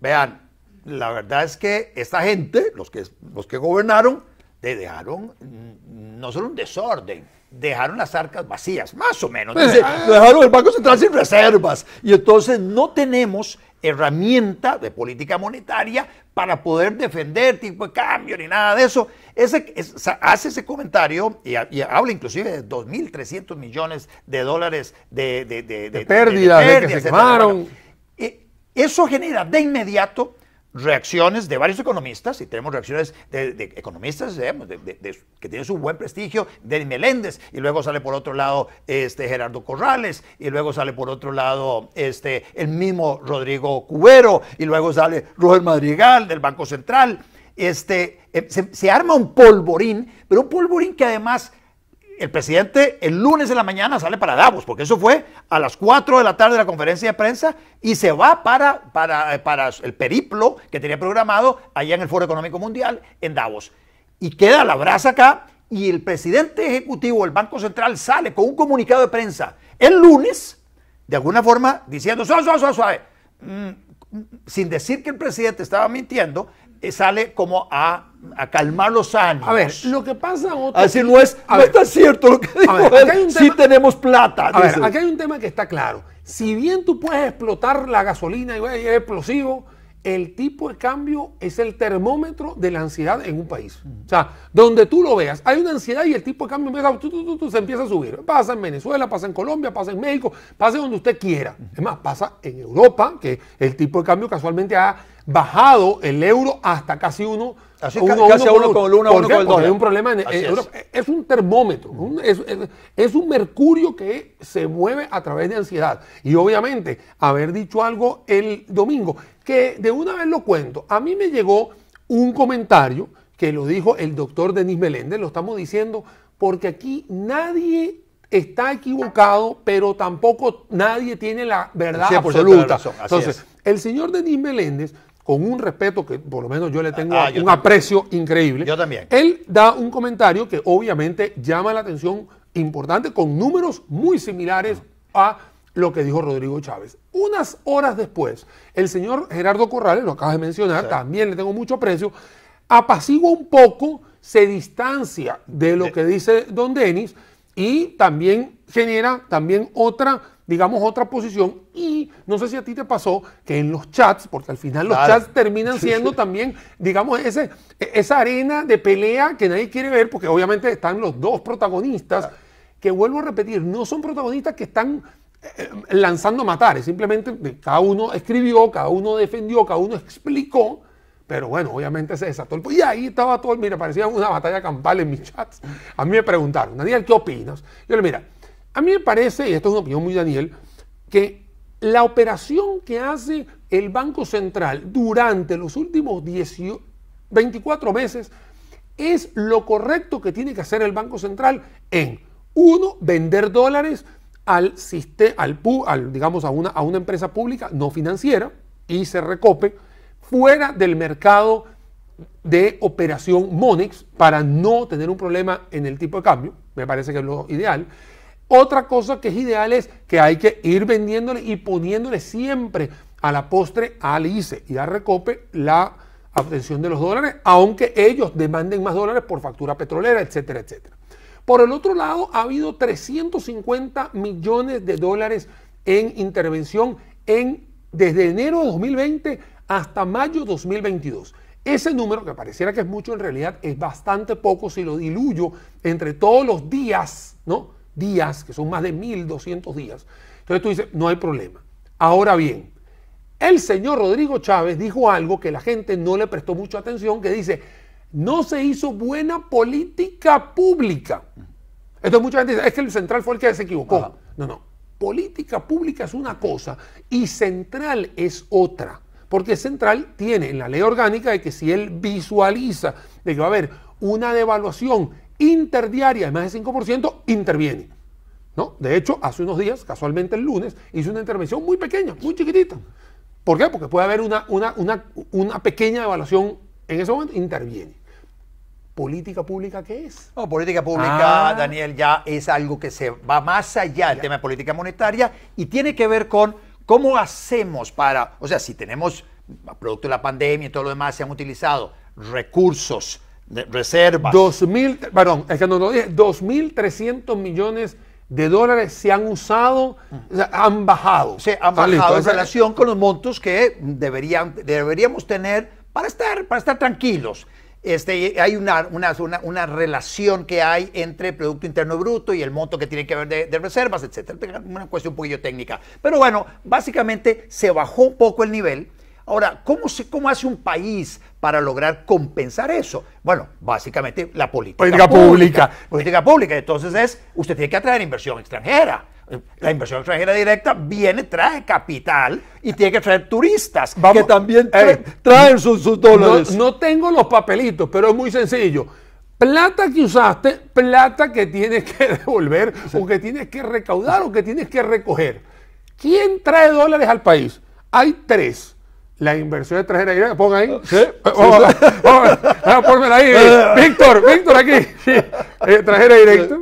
vean, la verdad es que esta gente, los que, los que gobernaron, dejaron mm, no solo un desorden, dejaron las arcas vacías, más o menos. Pues, dejaron el Banco Central sin reservas. Y entonces no tenemos herramienta de política monetaria para poder defender tipo de cambio ni nada de eso. Ese, hace ese comentario y, habla inclusive de 2.300 millones de dólares de, de, pérdidas, que se quemaron. eso genera de inmediato reacciones de varios economistas, y tenemos reacciones de, economistas que tienen su buen prestigio, de Meléndez, y luego sale por otro lado este, Gerardo Corrales, y luego sale por otro lado este, el mismo Rodrigo Cubero, y luego sale Roger Madrigal del Banco Central. Este, eh, se arma un polvorín, pero un polvorín que además el presidente el lunes de la mañana sale para Davos, porque eso fue a las 4 de la tarde de la conferencia de prensa y se va para, para, eh, para el periplo que tenía programado allá en el Foro Económico Mundial en Davos. Y queda la brasa acá y el presidente ejecutivo del Banco Central sale con un comunicado de prensa el lunes, de alguna forma diciendo, suave, suave, suave, suave. Mm, mm, sin decir que el presidente estaba mintiendo, eh, sale como a a calmar los ánimos. A ver, lo que pasa... Así no es, no está cierto lo que dijo Tema, sí tenemos plata. A ver, aquí hay un tema que está claro. Si bien tú puedes explotar la gasolina y es explosivo, el tipo de cambio es el termómetro de la ansiedad en un país. Mm. O sea, donde tú lo veas, hay una ansiedad y el tipo de cambio se empieza a subir. Pasa en Venezuela, pasa en Colombia, pasa en México, pasa donde usted quiera. Es más, pasa en Europa, que el tipo de cambio casualmente ha, bajado el euro hasta casi uno. uno, con, problema es. un termómetro, es, un mercurio que se mueve a través de ansiedad. Y obviamente, haber dicho algo el domingo, que de una vez lo cuento, a mí me llegó un comentario que lo dijo el doctor Denis Meléndez, lo estamos diciendo, porque aquí nadie está equivocado, pero tampoco nadie tiene la verdad absoluta. Entonces, el señor Denis Meléndez con un respeto que por lo menos yo le tengo ah, un aprecio increíble. Yo también. Él da un comentario que obviamente llama la atención importante con números muy similares a lo que dijo Rodrigo Chávez. Unas horas después, el señor Gerardo Corrales, lo acaba de mencionar, también le tengo mucho aprecio, apacigua un poco, se distancia de lo que dice don Denis y también genera también otra, digamos, otra posición. Y no sé si a ti te pasó que en los chats, porque al final los chats terminan siendo también, digamos, ese, e, esa arena de pelea que nadie quiere ver, porque obviamente están los dos protagonistas, que vuelvo a repetir, no son protagonistas que están eh, lanzando matares, simplemente cada uno escribió, cada uno defendió, cada uno explicó pero bueno, obviamente se desató el... Y ahí estaba todo, mira, parecía una batalla campal en mis chats. A mí me preguntaron, Daniel, ¿qué opinas? Yo le mira, a mí me parece, y esto es una opinión muy Daniel, que la operación que hace el Banco Central durante los últimos 18, 24 meses es lo correcto que tiene que hacer el Banco Central en, uno, vender dólares al, sistema, al, digamos, a una, a una empresa pública no financiera y se recope fuera del mercado de operación Monex para no tener un problema en el tipo de cambio. Me parece que es lo ideal. Otra cosa que es ideal es que hay que ir vendiéndole y poniéndole siempre a la postre al ICE y a Recope la obtención de los dólares, aunque ellos demanden más dólares por factura petrolera, etcétera, etcétera. Por el otro lado, ha habido 350 millones de dólares en intervención en, desde enero de 2020 hasta mayo 2022. Ese número, que pareciera que es mucho, en realidad es bastante poco si lo diluyo entre todos los días, ¿no? Días, que son más de 1200 días. Entonces tú dices, no hay problema. Ahora bien, el señor Rodrigo Chávez dijo algo que la gente no le prestó mucha atención, que dice, no se hizo buena política pública. Entonces mucha gente dice, es que el central fue el que se equivocó. No, no. Política pública es una cosa y central es otra. Porque Central tiene en la ley orgánica de que si él visualiza de que va a haber una devaluación interdiaria de más de 5%, interviene. ¿no? De hecho, hace unos días, casualmente el lunes, hizo una intervención muy pequeña, muy chiquitita. ¿Por qué? Porque puede haber una, una, pequeña devaluación en ese momento, interviene política pública qué es? No, política pública, ah. Daniel, ya es algo que se va más allá del tema de política monetaria y tiene que ver con ¿Cómo hacemos para, o sea, si tenemos, producto de la pandemia y todo lo demás, se han utilizado recursos, de reservas? perdón, es que no dije, 2.300 millones de dólares se han usado, han bajado. Se han ah, bajado en relación con los montos que deberían, deberíamos tener para estar, para estar tranquilos. Este, hay una, una, relación que hay entre Producto Interno Bruto y el monto que tiene que ver de, reservas, etc. Una cuestión un poquillo técnica. Pero bueno, básicamente se bajó un poco el nivel. Ahora, ¿cómo, se, ¿cómo hace un país para lograr compensar eso? Bueno, básicamente la política, política pública. Política pública. Entonces es, usted tiene que atraer inversión extranjera. La inversión extranjera directa viene, trae capital y tiene que traer turistas que también traen sus, dólares. No, tengo los papelitos, pero es muy sencillo. Plata que usaste, plata que tienes que (laughs) devolver o que tienes que recaudar o que tienes que recoger. ¿Quién trae dólares al país? Hay tres la inversión extranjera directa, ponga ahí. Sí. Eh, oh, oh, oh, ahí. (laughs) Víctor, Víctor aquí. Eh, extranjera directa.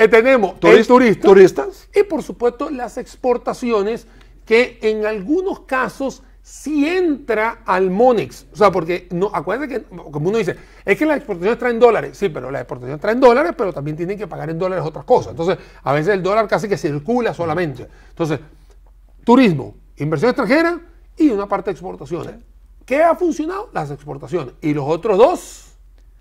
Eh, tenemos ¿Turist, turistas y por supuesto las exportaciones que en algunos casos sí entra al Monex. O sea, porque no, acuérdense que, como uno dice, es que las exportaciones traen dólares. Sí, pero las exportaciones traen dólares, pero también tienen que pagar en dólares otras cosas. Entonces, a veces el dólar casi que circula solamente. Entonces, turismo, inversión extranjera y una parte de exportaciones. ¿Qué ha funcionado? Las exportaciones. Y los otros dos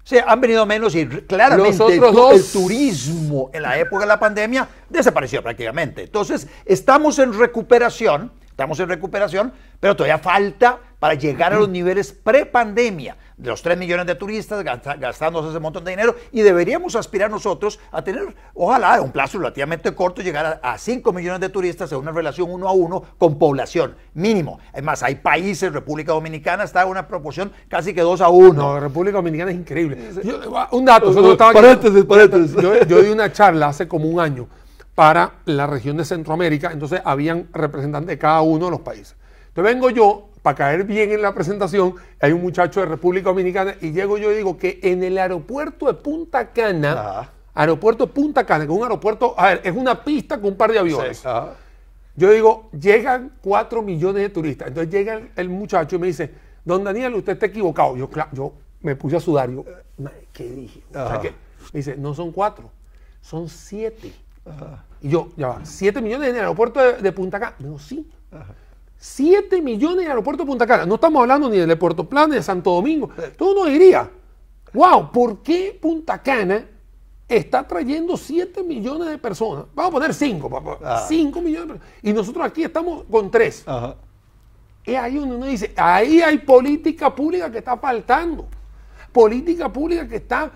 Sí, han venido menos y claramente el turismo en la época de la pandemia desapareció prácticamente. Entonces, estamos en recuperación, estamos en recuperación, pero todavía falta para llegar a los mm. niveles pre-pandemia de los 3 millones de turistas gastándose ese montón de dinero y deberíamos aspirar nosotros a tener, ojalá, en un plazo relativamente corto, llegar a, 5 millones de turistas en una relación uno a uno con población, mínimo. Es más, hay países, República Dominicana está en una proporción casi que 2 a uno. No, República Dominicana es increíble. Yo, ah, un dato, (laughs) yo di una charla hace como un año para la región de Centroamérica, entonces habían representantes de cada uno de los países. Entonces vengo yo para caer bien en la presentación, hay un muchacho de República Dominicana y llego yo y digo que en el aeropuerto de Punta Cana, aeropuerto Punta Cana, que es un aeropuerto, a ver, es una pista con un par de aviones. Yo digo, llegan cuatro millones de turistas. Entonces llega el, muchacho y me dice, don Daniel, usted está equivocado. Yo, claro, yo me puse a sudar. Yo, ¿qué dije? me dice, no son cuatro, son siete. Y yo, ya va, 7 millones en el aeropuerto de, Punta Cana. Digo, sí. 7 millones de aeropuerto de Punta Cana. No estamos hablando ni del de Puerto ni de Santo Domingo. Todo uno diría, wow, ¿por qué Punta Cana está trayendo 7 millones de personas? Vamos a poner 5, papá. 5 millones de personas. Y nosotros aquí estamos con 3. Y ahí uno dice, ahí hay política pública que está faltando. Política pública que está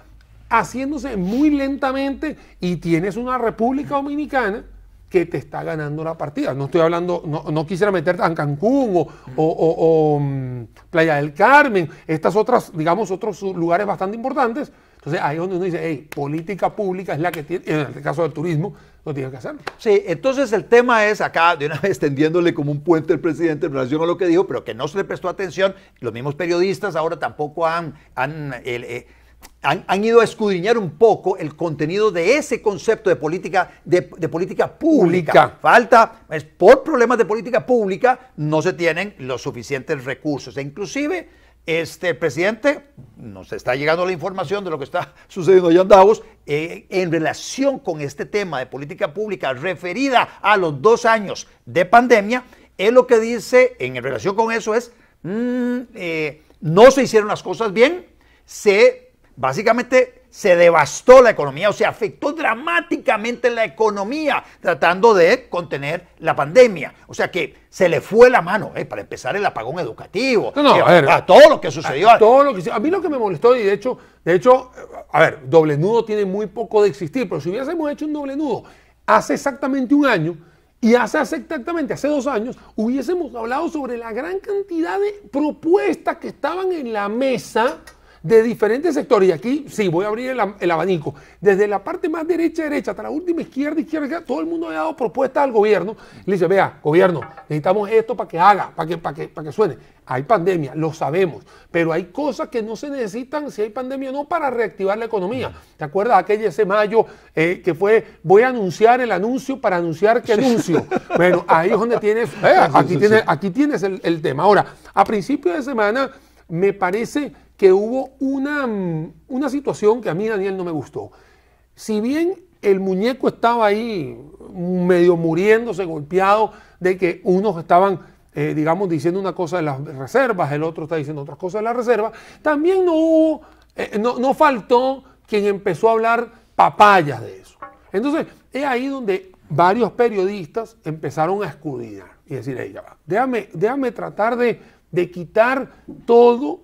haciéndose muy lentamente y tienes una República Dominicana que te está ganando la partida. No estoy hablando, no, quisiera meter a Cancún o, mm, Playa del Carmen, estas otras, digamos, otros lugares bastante importantes. Entonces ahí es donde uno dice, hey, política pública es la que tiene, en el caso del turismo, lo tiene que hacer. Sí, entonces el tema es acá, de una (laughs) vez tendiéndole como un puente al presidente en relación a lo que dijo, pero que no se le prestó atención, los mismos periodistas ahora tampoco han... han eh, han, ido a escudriñar un poco el contenido de ese concepto de política, de, política pública. Falta, es, por problemas de política pública no se tienen los suficientes recursos. E inclusive, este, presidente, nos está llegando la información de lo que está (laughs) sucediendo allá en Davos, eh, en relación con este tema de política pública referida a los dos años de pandemia, él lo que dice en relación con eso es, mm, eh, no se hicieron las cosas bien, se básicamente se devastó la economía, o sea, afectó dramáticamente la economía tratando de contener la pandemia. O sea que se le fue la mano, eh, para empezar el apagón educativo, no, eh, a, todo lo que sucedió. A, todo lo que, a mí lo que me molestó, y de hecho, de hecho, a ver, doble nudo tiene muy poco de existir, pero si hubiésemos hecho un doble nudo hace exactamente un año, y hace exactamente, hace dos años, hubiésemos hablado sobre la gran cantidad de propuestas que estaban en la mesa de diferentes sectores. Y aquí sí, voy a abrir el, abanico. Desde la parte más derecha, derecha, hasta la última izquierda, izquierda, todo el mundo ha dado propuestas al gobierno. Le dice, vea, gobierno, necesitamos esto para que haga, para que, para que, para que suene. Hay pandemia, lo sabemos, pero hay cosas que no se necesitan si hay pandemia o no para reactivar la economía. ¿Te acuerdas aquel ese mayo eh, que fue voy a anunciar el anuncio para anunciar qué anuncio? (laughs) Bueno, ahí es donde tienes, eh, aquí tienes, aquí tienes el, tema. Ahora, a principios de semana me parece que hubo una, mm, una situación que a mí, Daniel, no me gustó. Si bien el muñeco estaba ahí mm, medio muriéndose, golpeado, de que unos estaban, eh, digamos, diciendo una cosa de las reservas, el otro está diciendo otra cosa de las reservas, también no hubo, eh, no, faltó quien empezó a hablar papayas de eso. Entonces, es ahí donde varios periodistas empezaron a escudinar y decir, ella déjame, tratar de, de quitar todo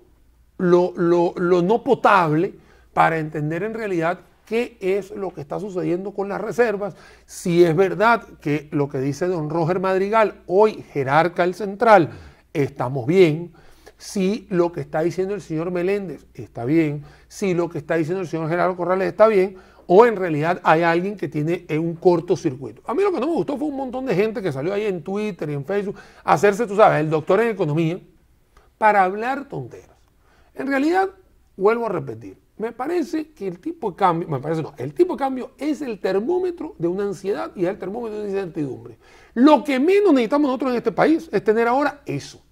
lo, no potable para entender en realidad qué es lo que está sucediendo con las reservas, si es verdad que lo que dice don Roger Madrigal, hoy jerarca el central, estamos bien, si lo que está diciendo el señor Meléndez está bien, si lo que está diciendo el señor Gerardo Corrales está bien, o en realidad hay alguien que tiene eh, un cortocircuito. A mí lo que no me gustó fue un montón de gente que salió ahí en Twitter y en Facebook hacerse, tú sabes, el doctor en economía para hablar tonterías en realidad, vuelvo a repetir, me parece que el tipo de cambio, me parece no, el tipo de cambio es el termómetro de una ansiedad y es el termómetro de una incertidumbre. Lo que menos necesitamos nosotros en este país es tener ahora eso.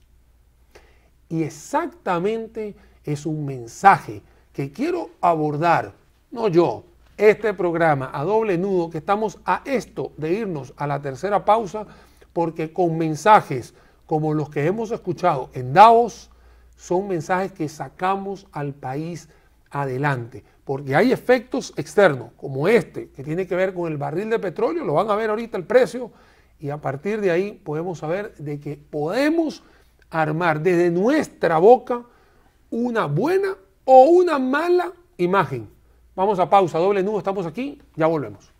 Y exactamente es un mensaje que quiero abordar, no yo, este programa a doble nudo, que estamos a esto de irnos a la tercera pausa, porque con mensajes como los que hemos escuchado en Davos, son mensajes que sacamos al país adelante, porque hay efectos externos, como este, que tiene que ver con el barril de petróleo, lo van a ver ahorita el precio, y a partir de ahí podemos saber de que podemos armar desde nuestra boca una buena o una mala imagen. Vamos a pausa, doble nudo, estamos aquí, ya volvemos.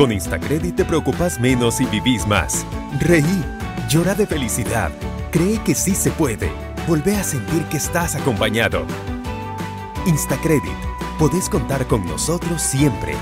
Con Instacredit te preocupas menos y vivís más. Reí, llora de felicidad, cree que sí se puede, Vuelve a sentir que estás acompañado. Instacredit, podés contar con nosotros siempre.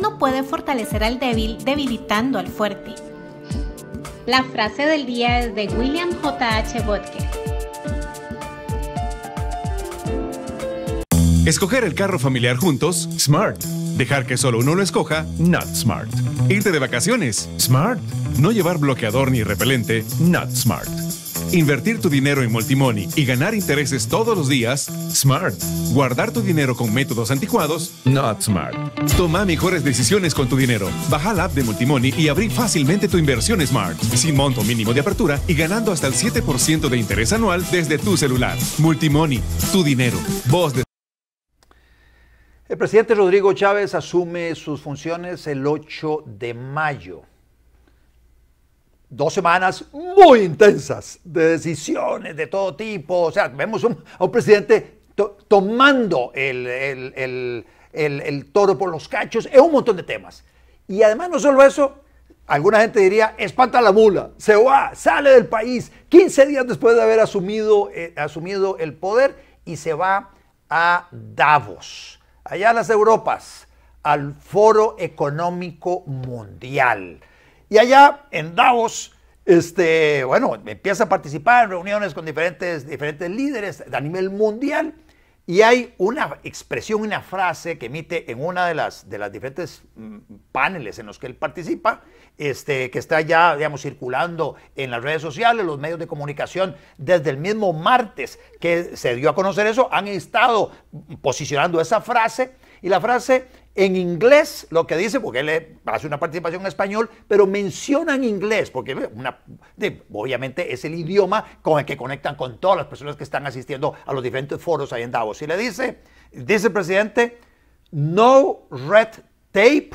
no puede fortalecer al débil debilitando al fuerte. La frase del día es de William J.H. Bodke. Escoger el carro familiar juntos, smart. Dejar que solo uno lo escoja, not smart. Irte de vacaciones, smart. No llevar bloqueador ni repelente, not smart. Invertir tu dinero en Multimoney y ganar intereses todos los días. Smart. Guardar tu dinero con métodos anticuados. Not smart. Toma mejores decisiones con tu dinero. Baja la app de Multimoney y abrí fácilmente tu inversión Smart. Sin monto mínimo de apertura y ganando hasta el 7% de interés anual desde tu celular. Multimoney. Tu dinero. Voz de el presidente Rodrigo Chávez asume sus funciones el 8 de mayo dos semanas muy intensas de decisiones de todo tipo. O sea, vemos a un presidente tomando el, toro por los cachos en un montón de temas. Y además no solo eso, alguna gente diría, espanta la mula, se va, sale del país, 15 días después de haber asumido, eh, asumido el poder y se va a Davos, allá en las Europas, al Foro Económico Mundial. Y allá en Davos, este, bueno, empieza a participar en reuniones con diferentes, diferentes líderes a nivel mundial. Y hay una expresión, una frase que emite en una de las, de las diferentes mm, paneles en los que él participa, este, que está ya, digamos, circulando en las redes sociales, los medios de comunicación, desde el mismo martes que se dio a conocer eso, han estado posicionando esa frase. Y la frase en inglés lo que dice, porque él hace una participación en español, pero menciona en inglés, porque obviamente es el idioma con el que conectan con todas las personas que están asistiendo a los diferentes foros ahí en Davos. Y le dice, dice el presidente, no red tape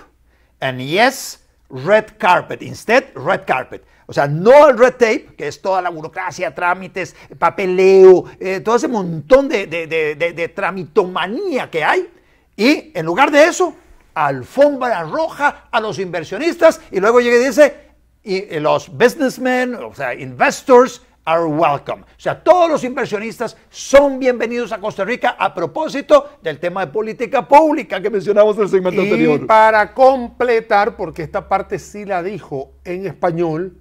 and yes red carpet, instead red carpet. O sea, no el red tape, que es toda la burocracia, trámites, papeleo, eh, todo ese montón de tramitomanía que hay y en lugar de eso, alfombra roja a los inversionistas y luego llega y dice, eh, los businessmen, o sea, investors are welcome. O sea, todos los inversionistas son bienvenidos a Costa Rica a propósito del tema de política pública que mencionamos en el segmento anterior. Y para completar, porque esta parte sí la dijo en español,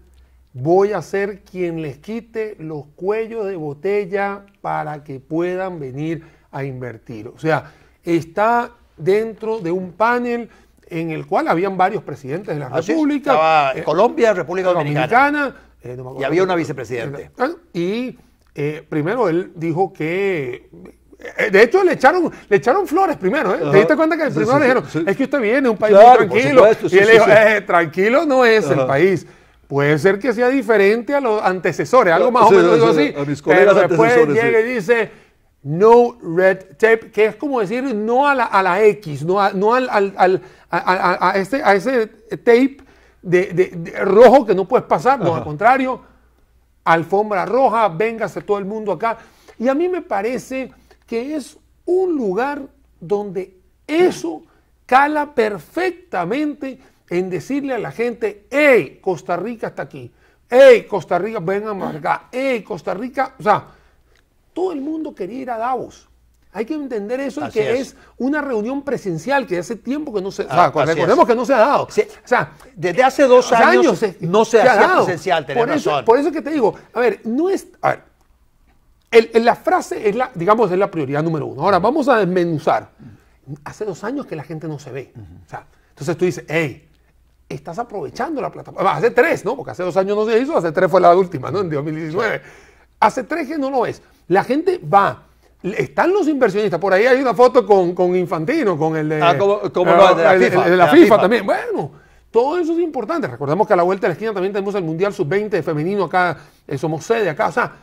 voy a ser quien les quite los cuellos de botella para que puedan venir a invertir. O sea, está dentro de un panel en el cual habían varios presidentes de la ah, República. Eh, Colombia, República Dominicana. Eh, y había una vicepresidente. Y eh, primero él dijo que de hecho, le echaron, le echaron flores primero. ¿Te diste cuenta que el primero le dijeron, es que usted viene un país muy tranquilo? y él dijo, tranquilo no es el país. Puede ser que sea diferente a los antecesores, algo ah, más o menos digo así. A mis colegas pero después llega y dice, no red tape, que es como decir no a la, a la X, no, a, al, a, ese, tape de, rojo que no puedes pasar, no, al contrario, alfombra roja, véngase todo el mundo acá. Y a mí me parece que es un lugar donde eso cala perfectamente en decirle a la gente, hey, Costa Rica está aquí, hey, Costa Rica, vengan acá, hey, Costa Rica, o sea, todo el mundo quería ir a Davos. Hay que entender eso y que es. una reunión presencial que hace tiempo que no se. ha o ah, recordemos que no se ha dado. desde hace dos eh, años, no se, ha dado. presencial. Por eso, razón. por eso que te digo, a ver, no es. la frase es la, digamos, es la prioridad número uno. Ahora vamos a desmenuzar. Hace dos años que la gente no se ve. entonces tú dices, hey, estás aprovechando la plataforma. Ah, hace tres, ¿no? Porque hace dos años no se hizo, hace tres fue la última, ¿no? En 2019. Hace tres que no lo es. La gente va. Están los inversionistas. Por ahí hay una foto con, Infantino, con el de, la, FIFA, también. Bueno, todo eso es importante. Recordemos que a la vuelta de la esquina también tenemos el Mundial Sub-20 femenino acá, eh, somos sede acá. O sea,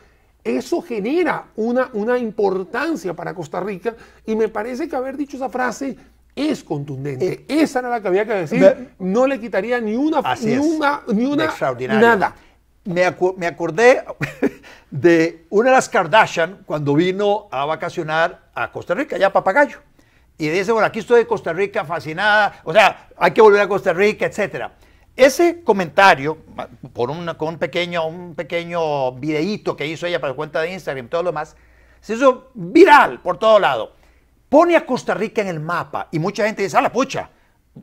eso genera una, una importancia para Costa Rica y me parece que haber dicho esa frase es contundente. Eh, esa era la que había que decir. no le quitaría ni una, ni una, ni una, nada. me acordé de una de las Kardashian cuando vino a vacacionar a Costa Rica, ya Papagayo. Y dice, bueno, aquí estoy de Costa Rica fascinada, o sea, hay que volver a Costa Rica, etcétera. Ese comentario, por con un pequeño, un pequeño videíto que hizo ella para su cuenta de Instagram y todo lo más, se hizo viral por todo lado. Pone a Costa Rica en el mapa y mucha gente dice, a la pucha,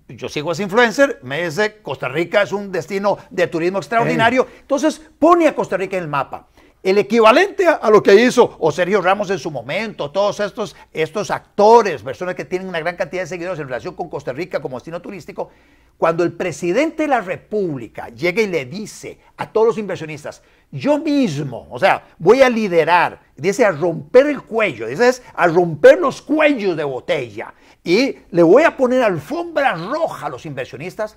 yo sigo a ese influencer, me dice, Costa Rica es un destino de turismo extraordinario, entonces pone a Costa Rica en el mapa el equivalente a, lo que hizo o Sergio Ramos en su momento, todos estos, estos actores, personas que tienen una gran cantidad de seguidores en relación con Costa Rica como destino turístico, cuando el presidente de la República llega y le dice a todos los inversionistas, yo mismo, o sea, voy a liderar, dice a romper el cuello, dice a romper los cuellos de botella y le voy a poner alfombra roja a los inversionistas,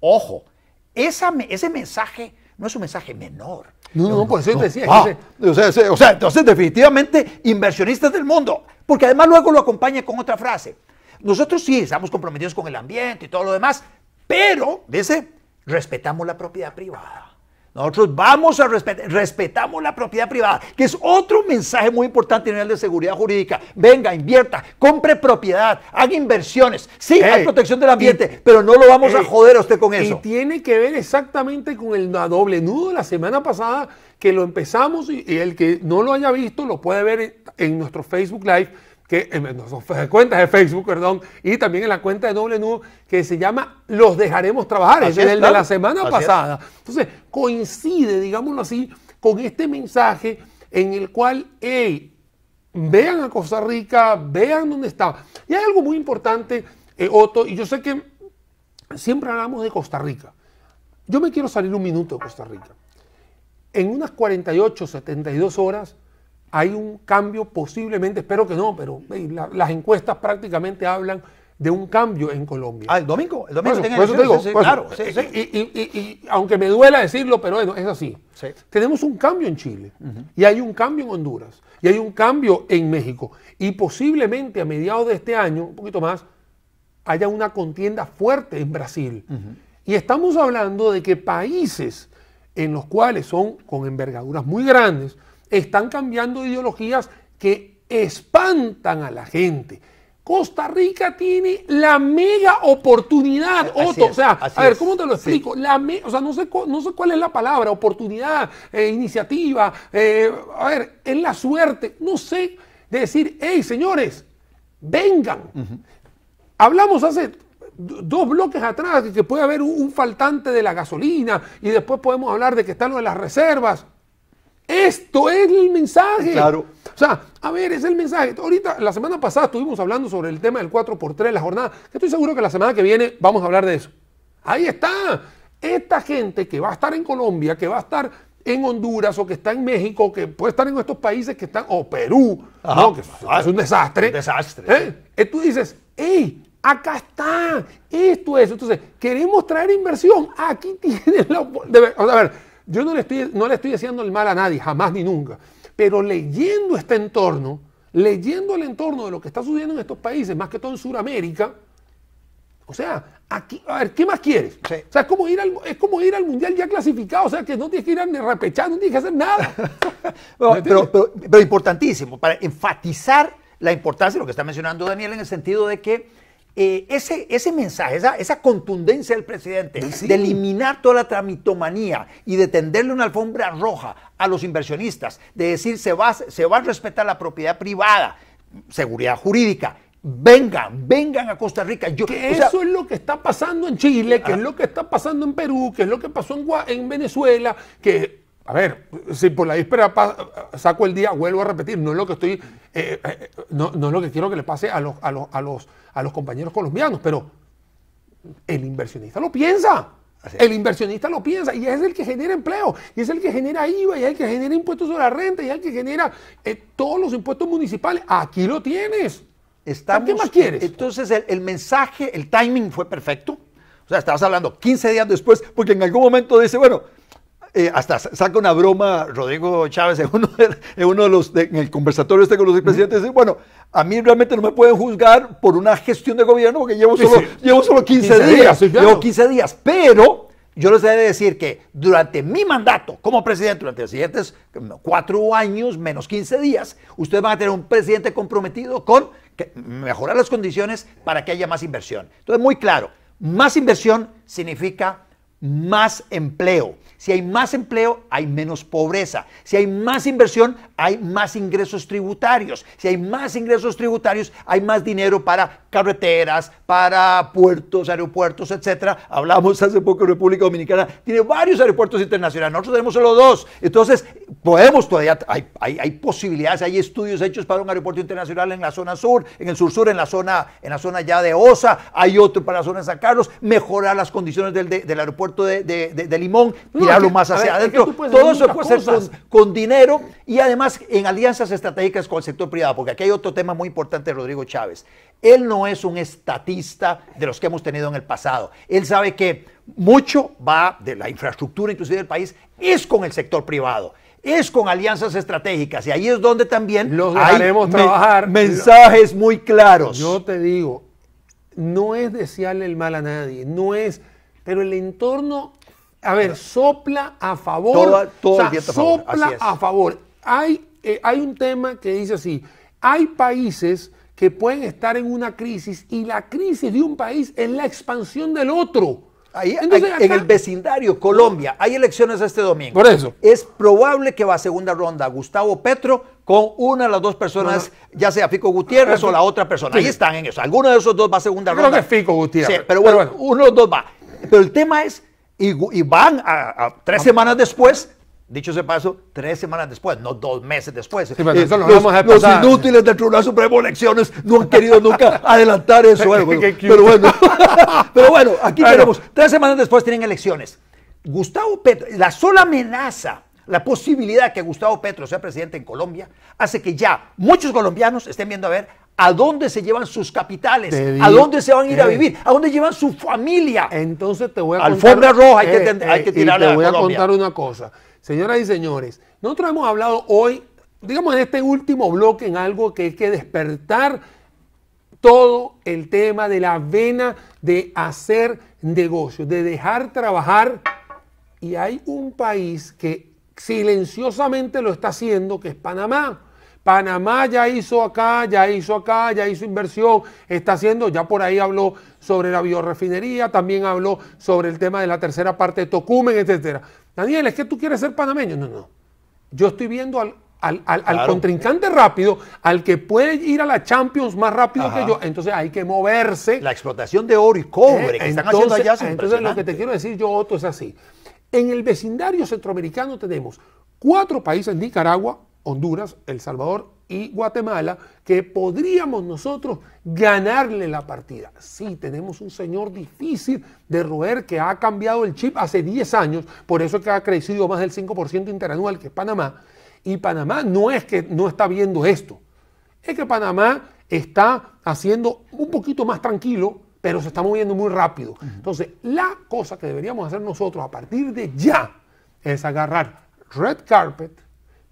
ojo, ese mensaje no es un mensaje menor no, no, por decía. o, sea, entonces definitivamente inversionistas del mundo, porque además luego lo acompaña con otra frase. Nosotros sí estamos comprometidos con el ambiente y todo lo demás, pero, dice, respetamos la propiedad privada. Nosotros vamos a respetar, respetamos la propiedad privada, que es otro mensaje muy importante en el de seguridad jurídica. Venga, invierta, compre propiedad, haga inversiones, sí, hay protección del ambiente, pero no lo vamos a joder a usted con eso. Y tiene que ver exactamente con el doble nudo la semana pasada, que lo empezamos y, el que no lo haya visto lo puede ver en nuestro Facebook Live que en eh, nuestras cuentas de Facebook, perdón, y también en la cuenta de Doble Nudo, que se llama Los Dejaremos Trabajar, es el de la semana pasada. Entonces, coincide, digámoslo así, con este mensaje en el cual, hey, vean a Costa Rica, vean dónde está. Y hay algo muy importante, eh, Otto, y yo sé que siempre hablamos de Costa Rica. Yo me quiero salir un minuto de Costa Rica. En unas 48, 72 horas, hay un cambio posiblemente, espero que no, pero las encuestas prácticamente hablan de un cambio en Colombia. Ah, el domingo, el domingo. eso claro. y, aunque me duela decirlo, pero es así. Tenemos un cambio en Chile, y hay un cambio en Honduras, y hay un cambio en México, y posiblemente a mediados de este año, un poquito más, haya una contienda fuerte en Brasil. Y estamos hablando de que países en los cuales son con envergaduras muy grandes, están cambiando ideologías que espantan a la gente. Costa Rica tiene la mega oportunidad, Otto. o sea, a ver, ¿cómo te lo explico? La o sea, no sé, no sé cuál es la palabra, oportunidad, eh, iniciativa, eh, a ver, es la suerte, no sé, de decir, hey, señores, vengan. Hablamos hace dos bloques atrás de que puede haber un, faltante de la gasolina y después podemos hablar de que están lo de las reservas. Esto es el mensaje. Eh, claro. O sea, a ver, es el mensaje. Ahorita, la semana pasada estuvimos hablando sobre el tema del 4x3, la jornada. Estoy seguro que la semana que viene vamos a hablar de eso. Ahí está. Esta gente que va a estar en Colombia, que va a estar en Honduras o que está en México, que puede estar en estos países que están, o Perú, que es, ah, un desastre. desastre. Y ¿Eh? Eh, tú dices, hey, acá está, esto es. Entonces, queremos traer inversión, aquí (laughs) tienes la... oportunidad. a ver, yo no le, estoy, no le estoy diciendo el mal a nadie, jamás ni nunca. Pero leyendo este entorno, leyendo el entorno de lo que está sucediendo en estos países, más que todo en Sudamérica, o sea, aquí, a ver, ¿qué más quieres? O sea, es como, ir al, es como ir al Mundial ya clasificado, o sea, que no tienes que ir a repechar, no tienes que hacer nada. (laughs) pero importantísimo, para enfatizar la importancia de lo que está mencionando Daniel en el sentido de que eh, ese, ese mensaje, esa, esa contundencia del presidente pues de eliminar toda la tramitomanía y de tenderle una alfombra roja a los inversionistas, de decir se va, se va a respetar la propiedad privada, seguridad jurídica, vengan, vengan a Costa Rica. que eso es lo que está pasando en Chile, que es ah. lo que está pasando en Perú, que es lo que pasó en, en Venezuela, que, a ver, si por la víspera saco el día, vuelvo a repetir, no es lo que estoy, eh, eh, no, no, es lo que quiero que le pase a los, a los a los compañeros colombianos, pero el inversionista lo piensa. El inversionista lo piensa y es el que genera empleo, y es el que genera IVA, y es el que genera impuestos sobre la renta, y es el que genera eh, todos los impuestos municipales. Aquí lo tienes. Estamos, ¿Qué más quieres? Entonces, el, el, mensaje, el timing fue perfecto. O sea, estabas hablando 15 días después, porque en algún momento dice, bueno, eh, hasta saca una broma Rodrigo Chávez en uno de, los, en el conversatorio este con los presidentes, bueno, a mí realmente no me pueden juzgar por una gestión de gobierno porque llevo solo, Llevo solo 15, días, llevo 15 días, pero yo les he de decir que durante mi mandato como presidente, durante los siguientes cuatro años menos 15 días, ustedes van a tener un presidente comprometido con mejorar las condiciones para que haya más inversión. Entonces, muy claro, más inversión significa más empleo si hay más empleo, hay menos pobreza. Si hay más inversión, hay más ingresos tributarios. Si hay más ingresos tributarios, hay más dinero para carreteras, para puertos, aeropuertos, etcétera. Hablamos hace poco República Dominicana, tiene varios aeropuertos internacionales. Nosotros tenemos solo dos. Entonces, podemos todavía, hay, hay, posibilidades, hay estudios hechos para un aeropuerto internacional en la zona sur, en el sur-sur, en la zona, en la zona ya de Osa, hay otro para la zona de San Carlos, mejorar las condiciones del, aeropuerto de, de, de Limón más hacia adentro. Todo eso puede ser con, dinero y además en alianzas estratégicas con el sector privado, porque aquí hay otro tema muy importante Rodrigo Chávez. Él no es un estatista de los que hemos tenido en el pasado. Él sabe que mucho va de la infraestructura, inclusive del país, es con el sector privado es con alianzas estratégicas. Y ahí es donde también los trabajar. mensajes muy claros. Yo te digo, no es desearle el mal a nadie, no es, pero el entorno a ver, sopla a favor. Sopla a favor. Hay, eh, hay un tema que dice así, hay países que pueden estar en una crisis y la crisis de un país es la expansión del otro. en el vecindario, Colombia, hay elecciones este domingo. Por eso. Es probable que va a segunda ronda Gustavo Petro con una de las dos personas, ya sea Fico Gutiérrez ah, o la otra persona. Ahí están en eso. Alguno de esos dos va a segunda ronda. Creo que Fico Gutiérrez. pero pero bueno. uno de los dos va. Pero el tema es y, van a, tres ah. semanas después Dicho ese paso, tres semanas después, no dos meses después. los, inútiles del Tribunal Supremo Elecciones no han querido nunca (laughs) adelantar eso. (laughs) pero, bueno, aquí tenemos, tres semanas después tienen elecciones. Gustavo Petro, la sola amenaza, la posibilidad que Gustavo Petro sea presidente en Colombia, hace que ya muchos colombianos estén viendo a ver ¿A dónde se llevan sus capitales? ¿A dónde se van a ir a vivir? ¿A dónde llevan su familia? Entonces te voy a hay, que, eh, que eh, Te voy a, contar una cosa. Señoras y señores, nosotros hemos hablado hoy, digamos en este último bloque, en algo que hay que despertar todo el tema de la vena de hacer negocios, de dejar trabajar. Y hay un país que silenciosamente lo está haciendo, que es Panamá. Panamá ya hizo acá, ya hizo acá, ya hizo inversión, está haciendo, ya por ahí habló sobre la biorefinería, también habló sobre el tema de la tercera parte de Tocumen, etcétera. Daniel, es que tú quieres ser panameño. No, no. Yo estoy viendo al, contrincante rápido, al que puede ir a la Champions más rápido que yo. Entonces hay que moverse. La explotación de oro y cobre que entonces, están allá Entonces lo que te quiero decir yo, Otto, es así. En el vecindario centroamericano tenemos cuatro países, Nicaragua, Honduras, El Salvador y Guatemala, que podríamos nosotros ganarle la partida. Sí, tenemos un señor difícil de roer que ha cambiado el chip hace 10 años, por eso que ha crecido más del 5% interanual, que es Panamá. Y Panamá no es que no está viendo esto, es que Panamá está haciendo un poquito más tranquilo, pero se está moviendo muy rápido. Entonces, la cosa que deberíamos hacer nosotros a partir de ya es agarrar red carpet,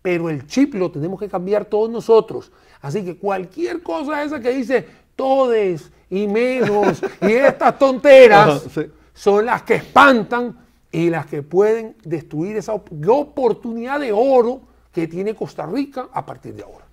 pero el chip lo tenemos que cambiar todos nosotros. Así que cualquier cosa esa que dice todes y menos y estas tonteras (laughs) ah, son las que espantan y las que pueden destruir esa oportunidad de oro que tiene Costa Rica a partir de ahora.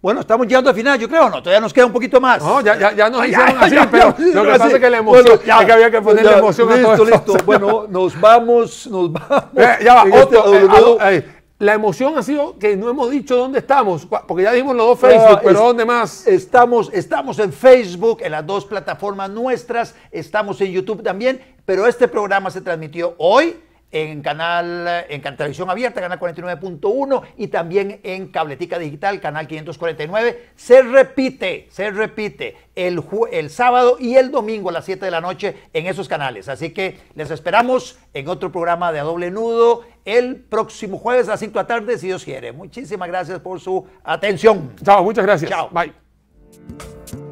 Bueno, estamos llegando al final, yo creo, ¿no? Todavía nos queda un poquito más. No, ya, ya, nos (laughs) hicieron así, pero lo que pasa que la emoción, bueno, ya, que había que poner la emoción listo, Listo, Bueno, nos vamos, nos vamos. (laughs) Eh, ya va, este, otro, eh, eh, la emoción ha sido que no hemos dicho dónde estamos, porque ya dijimos los dos Facebook, pero ¿dónde más? Estamos, estamos en Facebook, en las dos plataformas nuestras, estamos en YouTube también, pero este programa se transmitió hoy en canal, en televisión abierta, canal 49.1 y también en Cabletica Digital, canal 549. Se repite, se repite el, el sábado y el domingo a las 7 de la noche en esos canales. Así que les esperamos en otro programa de A Doble Nudo el próximo jueves a las 5 de la tarde, si Dios quiere. Muchísimas gracias por su atención. Chao, muchas gracias. Chao. Bye.